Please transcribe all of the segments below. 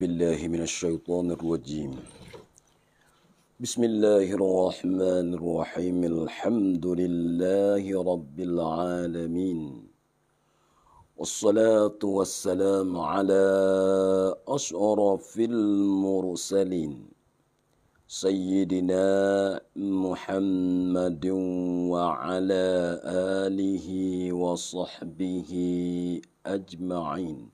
بالله من الشيطان الرجيم بسم الله الرحمن الرحيم الحمد لله رب العالمين والصلاة والسلام على أشرف المرسلين سيدنا محمد وعلى آله وصحبه أجمعين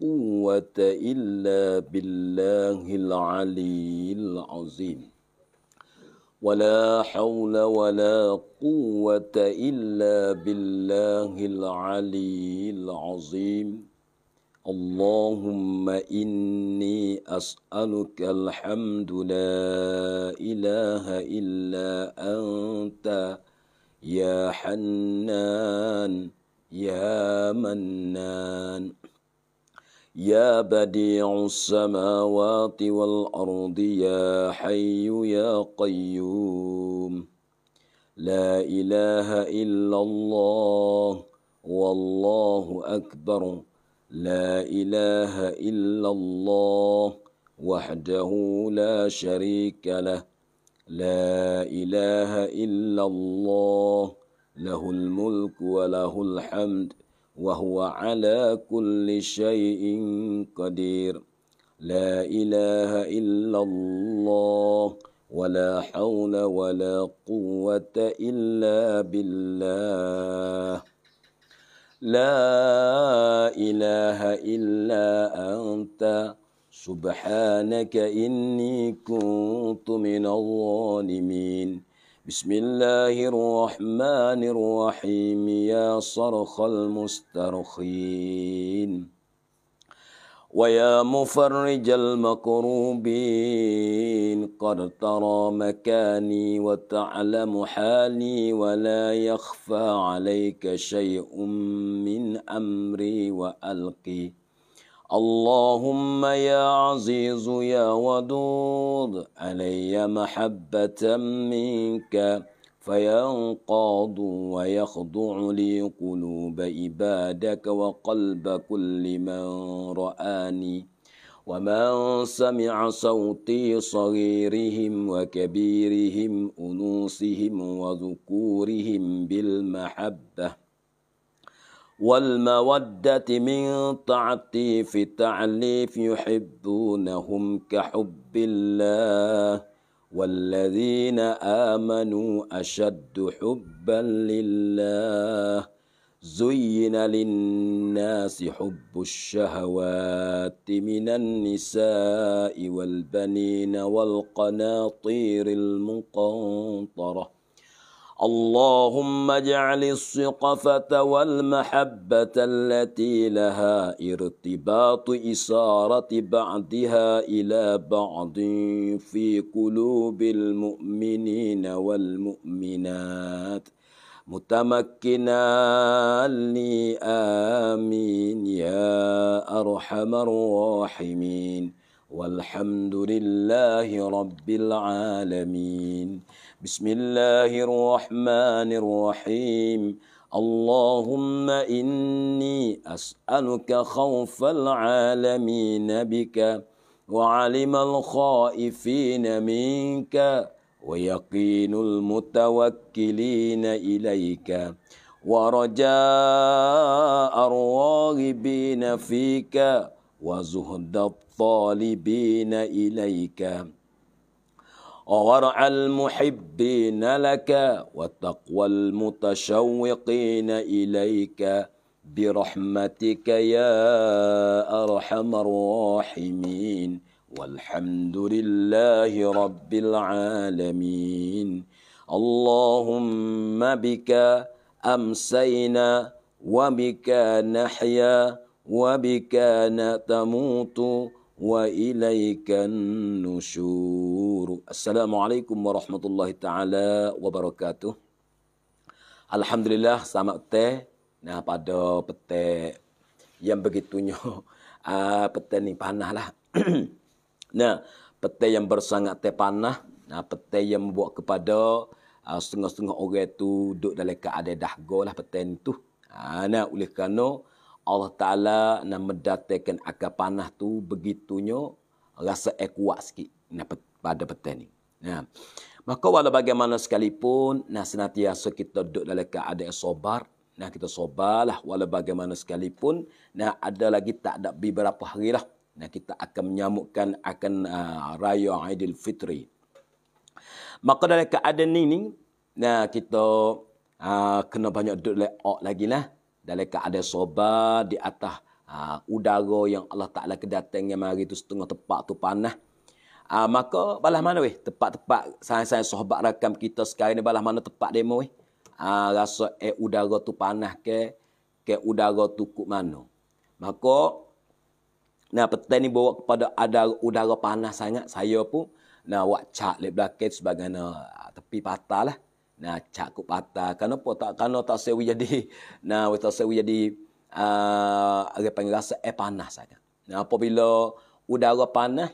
قوة إلا بالله العلي العظيم ولا حول ولا قوة إلا بالله العلي العظيم اللهم إني أسألك الحمد لا إله إلا أنت يا حنان يا منان يا بديع السماوات والأرض يا حي يا قيوم لا إله إلا الله والله أكبر لا إله إلا الله وحده لا شريك له لا إله إلا الله له الملك وله الحمد وهو على كل شيء قدير لا إله إلا الله ولا حول ولا قوة إلا بالله لا إله إلا أنت سبحانك إني كنت من الظالمين بسم الله الرحمن الرحيم يا صرخ المسترخين ويا مفرج المكروبين قد ترى مكاني وتعلم حالي ولا يخفى عليك شيء من أمري وألقي اللهم يا عزيز يا ودود علي محبة منك فينقاد ويخضع لي قلوب عبادك وقلب كل من رآني ومن سمع صوتي صغيرهم وكبيرهم أنوسهم وذكورهم بالمحبة والمودة من تعطيف تعليف يحبونهم كحب الله والذين آمنوا أشد حبا لله زين للناس حب الشهوات من النساء والبنين والقناطير المقنطره اللهم اجعل السقفة والمحبة التي لها ارتباط إسارة بعدها إلى بعض في قلوب المؤمنين والمؤمنات متمكنا لي آمين يا أرحم الراحمين والحمد لله رب العالمين بسم الله الرحمن الرحيم اللهم إني أسألك خوف العالمين بك وعلم الخائفين منك ويقين المتوكلين إليك ورجاء الراغبين فيك وزهد الطالبين إليك وورع المحبين لك وتقوى المتشوقين إليك برحمتك يا أرحم الراحمين والحمد لله رب العالمين اللهم بك أمسينا وبك نحيا وبك نتموت وإليك النشور السلام عليكم ورحمة الله تعالى وبركاته الحمد teh nah pada pete yang begitunya uh, ah, pete ni panah lah nah pete yang bersangat teh panah nah pete yang membuat kepada uh, setengah-setengah orang tu duduk dalam keadaan dahgolah pete tu uh, nah oleh kerana Allah Ta'ala nak mendatangkan akar panah tu begitunya rasa kuat sikit nah, pada petang ni. Nah. Ya. Maka walau bagaimana sekalipun, nah senantiasa kita duduk dalam keadaan sobar, nah kita sobarlah walau bagaimana sekalipun, nah ada lagi tak ada beberapa hari lah, nah kita akan menyamukkan akan uh, raya Aidil Fitri. Maka dalam keadaan ni, ni nah kita uh, kena banyak duduk lagi lah dalam keadaan sobat di atas ha, udara yang Allah Ta'ala kedatangnya mari itu setengah tepat tu panah. Ha, maka balas mana weh? tepat tepat sayang-sayang sobat rakam kita sekarang ni balas mana tepat demo weh? Ha, rasa eh udara tu panah ke? Ke udara tu kuk mana? Maka, nah petani bawa kepada ada udara panas sangat, saya pun nak buat cak di belakang sebagainya. Ha, Tapi patah lah. Nah, cakup pata. Kenapa tak? Karena tak sewi jadi. Nah, tak sewi jadi. Uh, ah, agak panggil rasa eh panas sangat. Nah, apabila udara panas.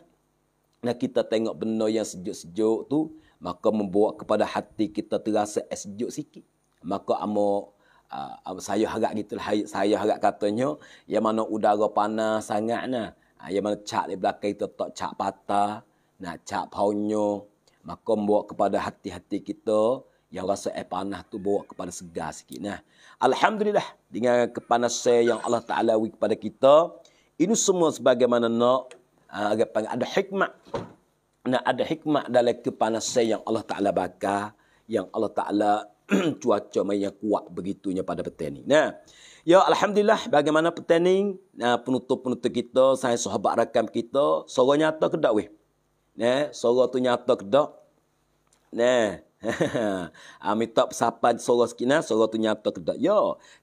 Nah, kita tengok benda yang sejuk-sejuk tu. Maka membuat kepada hati kita terasa eh, sejuk sikit. Maka amo uh, ah, saya harap gitulah saya harap katanya yang mana udara panas sangat nah ah, yang mana cak di belakang itu tak cak pata, nah cak paunyo maka membuat kepada hati-hati kita yang rasa air panas tu bawa kepada segar sikit. Nah, Alhamdulillah dengan kepanasan yang Allah Ta'ala beri kepada kita. Ini semua sebagaimana nak ah, agak panggil ada hikmah. nak ada hikmah dalam kepanasan yang Allah Ta'ala bakar. Yang Allah Ta'ala cuaca yang kuat begitunya pada petani. Nah, ya Alhamdulillah bagaimana petani nah, penutup-penutup kita, saya sahabat rakam kita, suara nyata ke tak weh? Nah, suara tu nyata ke tak? Nah, Ami top sapan sorok sekinah, solo tu nyata ke tak. Ya,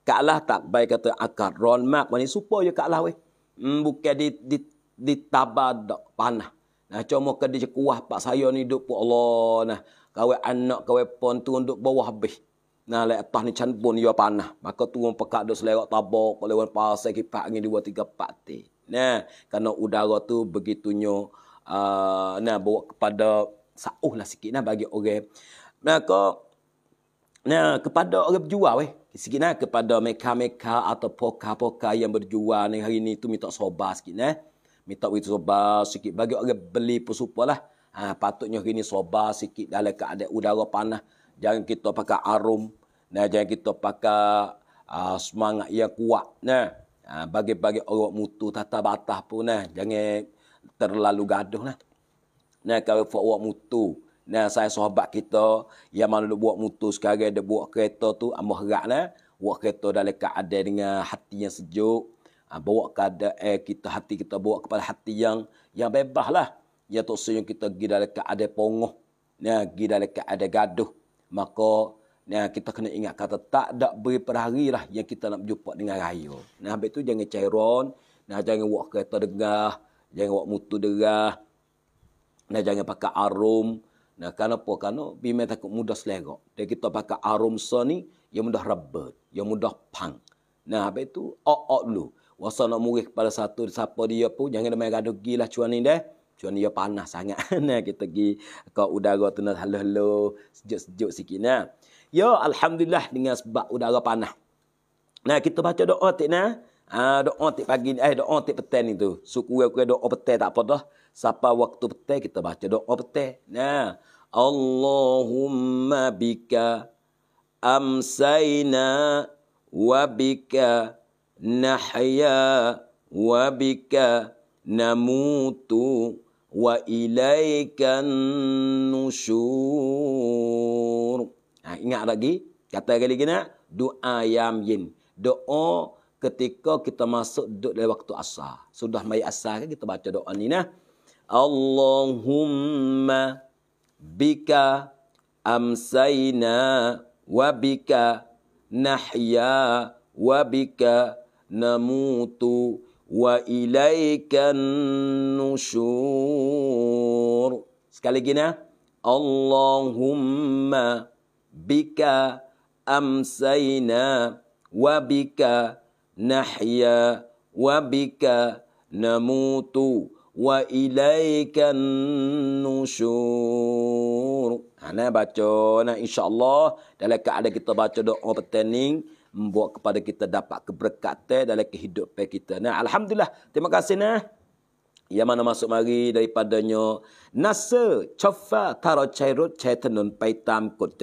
Kak lah tak baik kata akar. Ron mak, mana supo yo Kak we lah, weh. Hmm, bukan di, di, di tabad tak panah. Nah, cuma ke di kuah pak saya ni duduk pun Allah. Nah, kawai anak, kawai pon tu duduk bawah habis. Nah, lek atas ni campun yo panah. Maka tu orang pekat duduk selerak tabak. Kalau orang kipak angin dua, tiga, empat ti. Nah, kerana udara tu begitunya. Uh, nah, bawa kepada sauh lah sikit bagi orang. Nah maka nah kepada orang berjual weh sikit nah kepada meka-meka atau poka-poka yang berjual ni hari ni tu minta soba sikit nah minta begitu sobar sikit bagi orang beli pesupalah ha, patutnya hari ni soba sikit dalam keadaan udara panas jangan kita pakai arum nah jangan kita pakai uh, semangat yang kuat nah ha, bagi-bagi orang mutu tata batah pun nah jangan terlalu gaduh nah nah kalau orang mutu dan saya sahabat kita yang mana dia buat motor sekarang dia buat kereta tu ambo ah, harap lah buat kereta dalam ada dengan hati yang sejuk ah, bawa kepada eh, kita hati kita bawa kepada hati yang yang bebas lah ya tu senyum kita pergi dalam ada pongoh ya pergi dalam ada gaduh maka ya, kita kena ingat kata tak ada beri perhari lah yang kita nak jumpa dengan raya nah habis tu jangan cairon nah jangan buat kereta degah jangan buat mutu degah nah jangan pakai arum Nah, kenapa? Kerana bimbing takut mudah selerak. Dan kita pakai aromsa ni, yang mudah rebut. Yang mudah pang. Nah, habis itu? ok-ok dulu. Wasa nak murid kepada satu, siapa dia pun, jangan main gaduh gila lah cuan ni deh. Cuan dia panas sangat. nah, kita pergi ke udara tu nak halo-halo, sejuk-sejuk sikit. Nah. Ya, Alhamdulillah dengan sebab udara panas. Nah, kita baca doa tak nah. Ah doa antik pagi ni, eh doa antik petang ni tu. Syukur-syukur doa petang tak apa dah. Siapa waktu petang kita baca doa petang. Nah, Allahumma bika amsayna wa bika nahya wa bika namutu wa ilaika nusyur. Ha, ah, ingat lagi kata kali kena doa yamin. Doa ketika kita masuk duduk dalam waktu asar. Sudah mai asar kan kita baca doa ni nah. Allahumma bika amsayna wa bika nahya wa bika namutu wa ilaika nushur. Sekali lagi nah. Allahumma bika amsayna wa bika نحيا وبك نموت وإليك النشور ha, Nah, baca. Nah, InsyaAllah, dalam keadaan kita baca doa pertanding, membuat kepada kita dapat keberkatan dalam kehidupan kita. Nah, Alhamdulillah. Terima kasih, nah. Yang mana masuk mari daripadanya. Nasa, cofa, taro cairut, cair tenun, paitam, kot,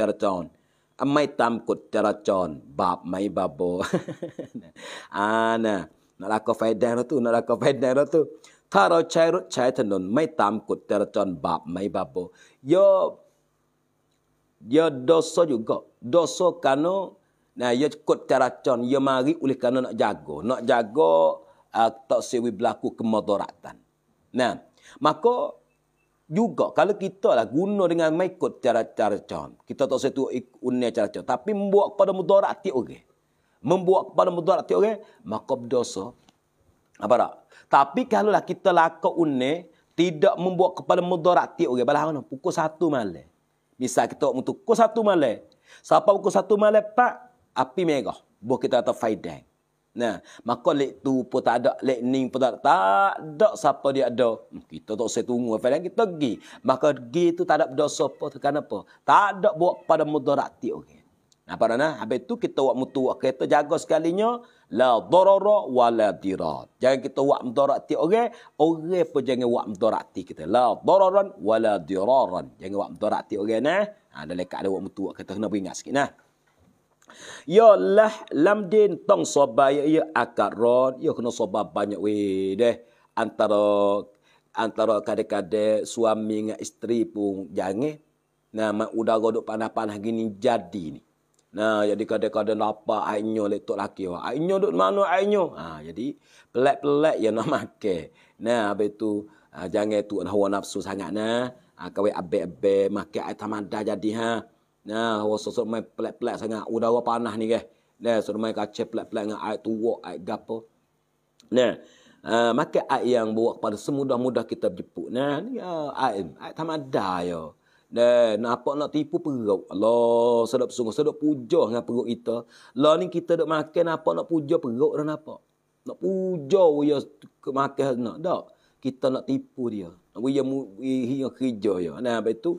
ไม่ตามกฎจราจรบาปไหมบาโบอ่านะนรกไฟแดงรถตู้นรกไฟแดงรถตู้ถ้าเราใช้รถใช้ถนนไม่ตามกฎจราจรบาปไหมบาโบโยโยโดโซอยู่ก็โดโซกันนนะโยกฎจราจรโยมาริอุลิกานนจักโกนจักโก uh, tak sewi b e r ก a k u kemudaratan. Nah, juga kalau kita lah guna dengan mengikut cara-cara macam. Kita tak satu unnya cara macam. Tapi membuat kepada mudarat tiap orang. Membuat kepada mudarat tiap orang. Okay. Maka berdosa. Apa tak? Tapi kalau lah kita laka unnya. Tidak membuat kepada mudarat tiap orang. Balah mana? Pukul satu malam. Misal kita untuk pukul satu malam. Siapa pukul satu malam? Pak. Api merah. Buat kita kata faidang. Nah, maka lek tu pun tak ada, lek ning pun tak ada, siapa dia ada. Hmm, kita tak usah tunggu, kita pergi. Maka pergi tu tak ada dosa apa, tu apa. Tak ada buat pada mudarati Okey. Nah, pada nah, habis tu kita buat mutu buat kereta jaga sekalinya. La dorora wa dirat. Jangan kita buat mudarati orang, orang pun jangan buat mudarati kita. La dororan wa diraran. Jangan buat mudarati orang, nah. Ha, dalam ada buat mutu buat kereta, kena beringat sikit, nah. Ya lah lam din tong soba ya ya akar rod ya kena soba banyak we deh antara antara kade-kade suami ngan isteri pun jangan nah mak udah duk panah-panah gini jadi ni nah jadi kade-kade napa ainyo letok laki wa ainyo duduk mana ainyo ha jadi pelak-pelak ya nak make nah habis tu ha, jangan tu hawa nafsu sangat nah ha, kawe abek-abek make ai tamada jadi ha Nah, awak sosok main pelak-pelak pelat sangat. Udara panah ni ke. Nah, sosok main kaca pelak-pelak, dengan air tuak, air gapo. Nah, uh, ah, maka air yang buat pada semudah-mudah kita jepuk. Nah, ni ya, air, air tamada ya. Nah, apa nak tipu perut. Allah, sedap sungguh, sedap puja dengan perut kita. Lah ni kita duk makan, apa nak puja perut dan apa? Nak puja, ya, makan nak. Tak, kita nak tipu dia. Ya, ya, ya, ya, ya, ya, ya, ya,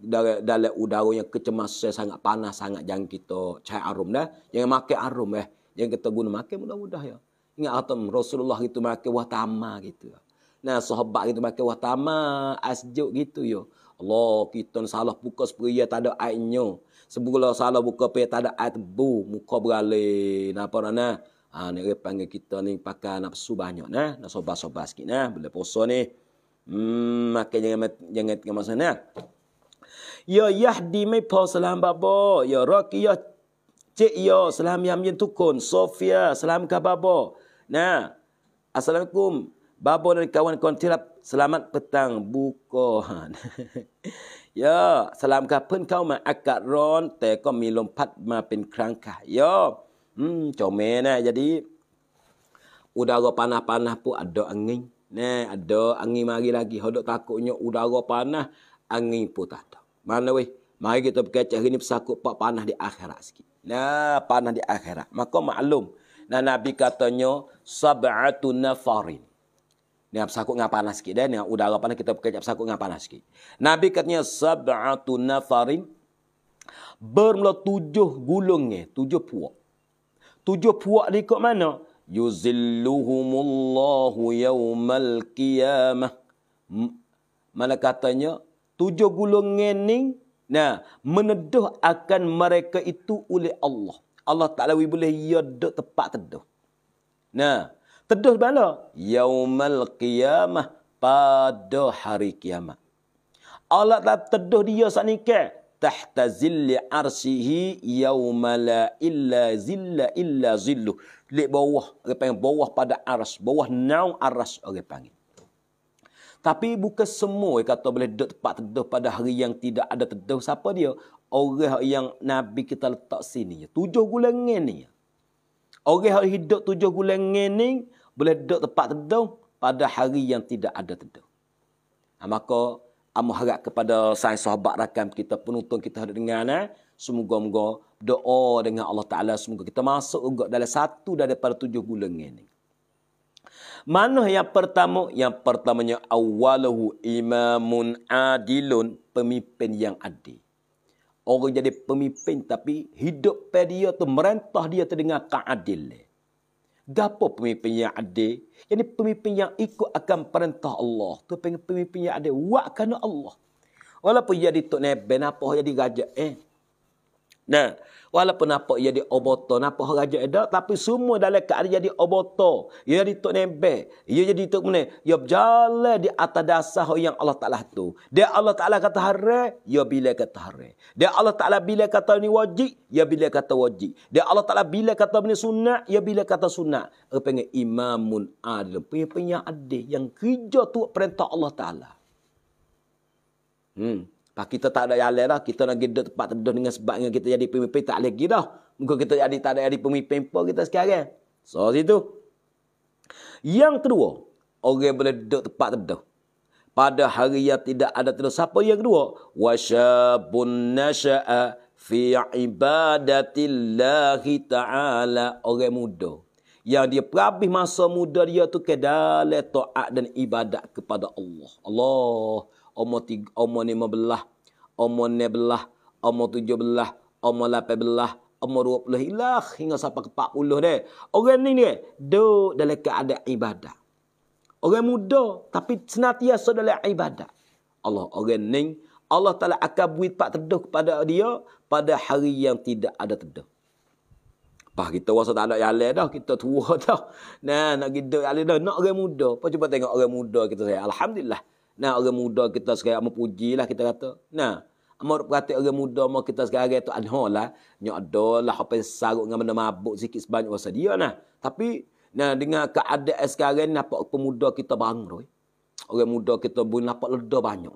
dari, dari udara yang kecemasan sangat panas sangat jangan kita cair arum dah jangan makan arum eh jangan kita guna makan mudah-mudah ya ingat atom Rasulullah itu makan buah tamar gitu ya. nah sahabat itu makan buah tamar asjuk gitu ya Allah kita salah buka sepria ya, tak ada airnya Allah salah buka pe tak ada air tebu muka beralih nah apa nah, nah. Ha, ni panggil kita ni pakai nafsu banyak nah nak sobat-sobat sikit nah boleh poso ni hmm makan jangan jangan tengah masa nah ยอยัดดีไม่พอสลามบาบอยอรอกิยอเจยอสลามยามเย็นทุกคนโซเฟียสลามคาบาบอนะอัสลามกุมบาบอดันกาวันคอนที่รับสลามัดประตังบุกอหานยอสลามคาเพื่อนเข้ามาอากาศร้อนแต่ก็มีลมพัดมาเป็นครั้งค่ะยออืมเจ้าแม่นะจะดีอุดารก็ปานาปานาปุอัดดออังงิงแน่อัดดออังงิมากีลากีฮอดดอตะกุญยอุดารก็ปานาอังงิงปุตัดดอ mana weh? Mari kita berkaca hari ni pesakut pak panah di akhirat sikit. Nah, panah di akhirat. Maka maklum. Nah, Nabi katanya, Sab'atu nafarin. Ni apa sakut dengan panas sikit dah. Ni udara panah kita pakai cap sakut dengan panas sikit. Nabi katanya sab'atu nafarin bermula tujuh gulungnya, tujuh puak. Tujuh puak ni kat mana? Yuzilluhumullahu yawmal qiyamah. Mana katanya tujuh gulung ini nah meneduh akan mereka itu oleh Allah. Allah Taala wi boleh ya duk tepat teduh. Nah, teduh bala yaumal qiyamah pada hari kiamat. Allah Taala teduh dia saat nikah tahta zilli arsihi yauma la illa zilla illa zillu. Lek bawah, orang panggil bawah pada aras, bawah naung aras orang panggil. Tapi bukan semua yang kata boleh duduk tempat teduh pada hari yang tidak ada teduh. Siapa dia? Orang yang Nabi kita letak sini. Tujuh gulangan ini. Orang yang hidup tujuh gulangan ini boleh duduk tempat teduh pada hari yang tidak ada teduh. Nah, ha, maka, amu harap kepada saya sahabat rakam kita, penonton kita ada dengar. Nah. Eh, semoga-moga doa dengan Allah Ta'ala. Semoga kita masuk juga dalam satu daripada tujuh gulangan ini. Mana yang pertama? Yang pertamanya awaluhu imamun adilun, pemimpin yang adil. Orang jadi pemimpin tapi hidup pada dia tu merentah dia terdengar keadil. adil. Dapa pemimpin yang adil? jadi ini pemimpin yang ikut akan perintah Allah. Tu pengen pemimpin yang adil. Wakkan Allah. Walaupun jadi tok nebe, apa jadi gajah? Eh, Nah, walaupun apa ia jadi oboto, apa raja ada, tapi semua dalam keadaan jadi oboto. Ia jadi tok nembe, ia jadi tok mana? Ia berjalan di atas dasar yang Allah Ta'ala tu. Dia Allah Ta'ala kata hari, ia bila kata hari. Dia Allah Ta'ala bila kata ni wajib, ia bila kata wajib. Dia Allah Ta'ala bila kata ini sunnah, ia bila kata sunnah. Dia panggil imamun adil. Punya-punya adil yang kerja tu perintah Allah Ta'ala. Hmm. Pak kita tak ada jalan dah. Kita nak pergi tempat terbedah dengan sebab yang kita jadi pemimpin tak lagi dah. Muka kita jadi tak ada jadi pemimpin pun kita sekarang. So, situ. Yang kedua, orang boleh duduk tempat terbedah. Pada hari yang tidak ada terus siapa yang kedua? Wasyabun nasya'a fi ibadatillahi ta'ala orang muda. Yang dia perhabis masa muda dia tu ke dalam dan ibadat kepada Allah. Allah umur tiga, umur lima belah, umur ne belah, umur tujuh belah, umur lapan belah, umur dua puluh ilah, hingga sampai ke empat puluh deh. Orang ni ni, do dalam keadaan ibadah. Orang muda, tapi senantiasa dalam ibadah. Allah, orang ni, Allah Ta'ala akan beri Pak teduh kepada dia pada hari yang tidak ada teduh. Pah kita wasat anak ada yang dah. Kita tua dah. Nah, nak hidup yang dah. Nak orang muda. Pah cuba tengok orang muda kita saya. Alhamdulillah. Nah, orang muda kita sekarang puji lah kita kata. Nah, Amor perhati orang muda mau kita sekarang itu anho lah. Nyok lah apa yang sarut dengan benda mabuk sikit sebanyak masa dia nah. Tapi, nah dengan keadaan sekarang nampak pemuda kita bangun. Roy. Orang muda kita pun nampak leda banyak.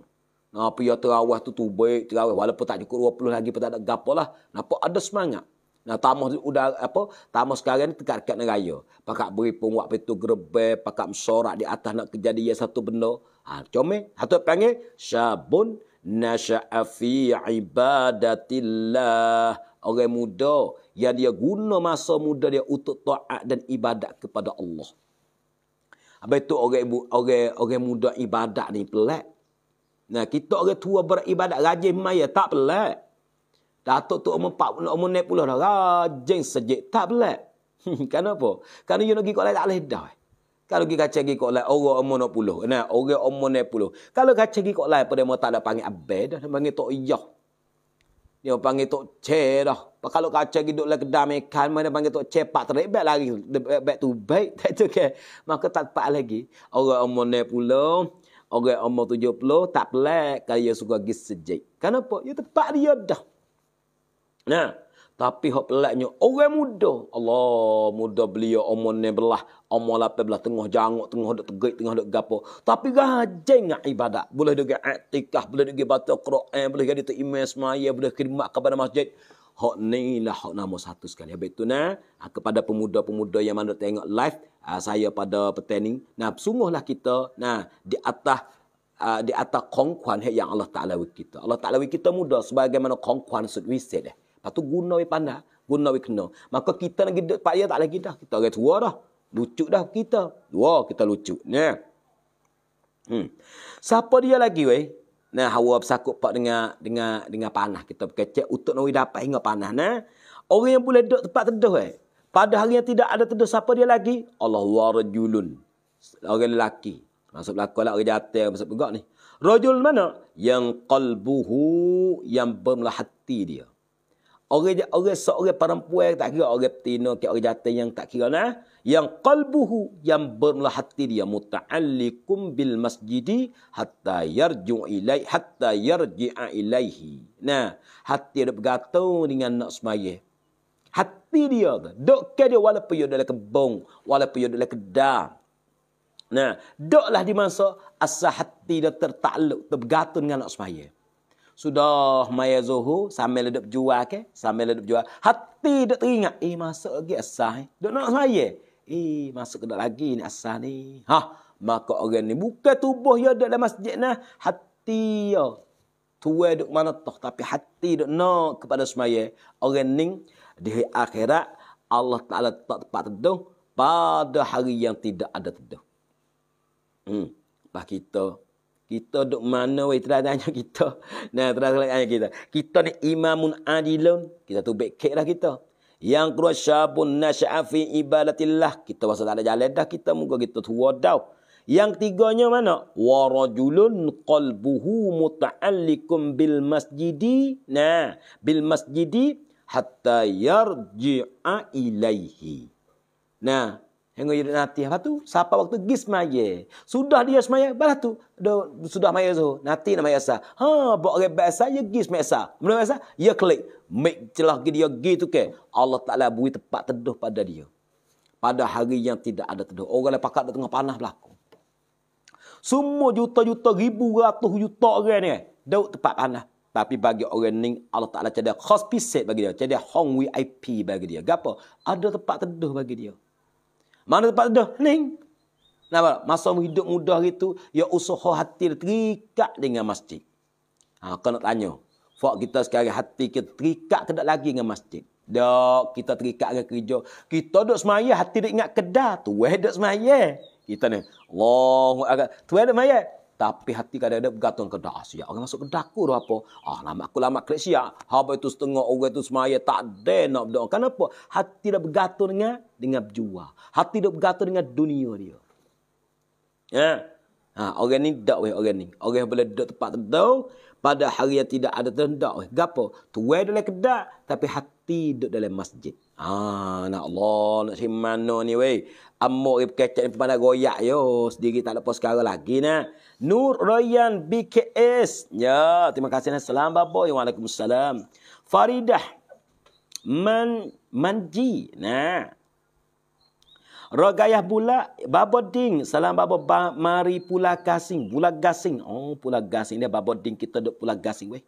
Nah, pihak ya, terawah tu tu baik terawah. Walaupun tak cukup 20 lagi pun tak ada gapa lah. Nampak ada semangat. Nah, tamah udah apa? Tamah sekarang ni dekat dekat neraya. Pakak beri penguat pintu gerbe, pakak sorak di atas nak kejadian satu benda. Ha, come. Satu panggil syabun nasha'a fi ibadatillah. Orang muda yang dia guna masa muda dia untuk taat dan ibadat kepada Allah. apa itu orang orang orang muda ibadat ni pelak. Nah, kita orang tua beribadat rajin maya tak pelak. Datuk tu umur empat puluh, umur naik puluh dah. Rajin sejik. Tak belak. Kenapa? Kerana you nak pergi kat lain tak boleh dah. Eh? Kalau pergi kacang pergi kat lain, orang umur naik puluh. Nah, orang umur naik puluh. Kalau kacang pergi kat lain, pada mereka tak ada panggil abad dah. panggil tok iya. Dia panggil tok ce dah. Kalau kacang pergi duduk lah kedai mekan, dia panggil tok ce pak terik. lagi. Baik tu baik. Tak tu ke. Maka tak tepat lagi. Orang umur naik puluh. Orang umur tujuh puluh. Tak pelak. Kalau suka pergi sejik. Kenapa? Dia ya, tepat dia dah. Nah, ya. tapi hok pelaknya orang muda. Allah muda beliau umur ni belah, umur lape belah tengah janguk, tengah dok tegik, tengah dok gapo. Tapi gak gajeng ibadat. Boleh dok i'tikaf, boleh dok baca Quran, boleh jadi tu imam semaya, boleh khidmat kepada masjid. Hok ni lah hok nama satu sekali. Habis tu nah, ah, kepada pemuda-pemuda yang mana tengok live uh, saya pada petening. Nah, sungguhlah kita nah di atas uh, di atas kongkuan yang Allah Ta'ala wik kita. Allah Ta'ala wik kita muda sebagaimana kongkuan sudwisi deh. Lepas tu guna we pandai, guna we kena. Maka kita lagi hidup Pak Ya tak lagi dah. Kita orang tua dah. Lucu dah kita. Dua kita lucu. Ya. Hmm. Siapa dia lagi we? Nah, hawa bersakut pak dengan dengan dengan panah kita berkecek untuk nak dapat hingga panah nah. Orang yang boleh duduk tempat teduh eh. Pada hari yang tidak ada teduh siapa dia lagi? Allah wa rajulun. Orang lelaki. Masuk belaka lah orang jatuh masuk pegak ni. Rajul mana? Yang kalbuhu yang bermula hati dia orang orang seorang perempuan tak kira orang betina ke orang jantan yang tak kira nah yang qalbuhu yang bermula hati dia muta'alliqum bil masjidi hatta yarju ilai hatta yarji'a ilaihi nah hati dia bergantung dengan nak semayah hati dia dok dok dia walaupun dia dalam kebong walaupun dia dalam kedah nah doklah di masa asa hati dia tertakluk tergantung dengan nak semayah sudah maya zuhur sambil duduk jual ke sambil duduk jual hati duduk teringat eh masuk lagi asah eh. duduk nak semaya eh masuk ke lagi ni asah ni ha maka orang ni buka tubuh ya duduk dalam masjid nah hati ya tua duduk mana toh tapi hati duduk nak kepada semaya orang ni di akhirat Allah Ta'ala tak tepat teduh pada hari yang tidak ada teduh. Hmm. Lepas kita kita duduk mana weh terajanya kita. Nah terajanya kita. Kita ni imamun adilun. Kita tu bekek lah kita. Yang kedua syabun nasya'afi ibadatillah. Kita masa tak ada jalan dah kita. Muka kita tu wadau. Yang ketiganya mana? Warajulun qalbuhu muta'allikum bil masjidi. Nah, bil masjidi hatta yarji'a ilaihi. Nah, Hingga dia nanti. apa tu, siapa waktu gis semaya. Sudah dia semaya, balas tu. Sudah maya tu. Nanti nama maya sah. Ha, buat orang biasa, dia pergi semaya sah. Mula biasa, dia klik. Make celah ke ya pergi tu ke. Allah Ta'ala beri tepat teduh pada dia. Pada hari yang tidak ada teduh. Orang yang pakat tengah panas berlaku. Semua juta-juta ribu ratus juta orang ni. Eh, Daud tempat panas. Tapi bagi orang ni, Allah Ta'ala cedah khas pisik bagi dia. Cedah hong IP bagi dia. Gapa? Ada tempat teduh bagi dia. Mana tempat sedah? Ning. Napa? Masa hidup mudah gitu, ya usaha hati terikat dengan masjid. Ha, kau nak tanya. Fak kita sekarang hati kita terikat ke tak lagi dengan masjid? Dok, kita terikat dengan kerja. Kita duduk semaya, hati dia ingat kedah. Tu, eh, duduk semaya. Kita ni, Allahu Akbar. Tu, eh, duduk semaya. Tapi hati kadang-kadang bergantung ke dah siap. Orang masuk ke dakur apa. Ah, lama aku lama kena siap. Haba itu setengah orang itu semaya tak ada nak berdoa. Kenapa? Hati dah bergantung dengan, dengan berjual. Hati dah bergantung dengan dunia dia. Ya. Ha, orang ni tak weh orang ni. Orang boleh duduk tempat tu pada hari yang tidak ada tak weh. Gapo? Tuai dalam kedak tapi hati duduk dalam masjid. Ah, nak Allah nak si mana ni weh. Amok ke kecek ni pada goyak yo sendiri tak lepas sekarang lagi nah. Nur Royan BKS. Ya, terima kasih dan salam babo. Waalaikumsalam. Faridah Man Manji. Nah. Rogayah pula baboding. ding. Salam babo ba, mari pula gasing. Pula gasing. Oh, pula gasing dia baboding kita dok pula gasing weh.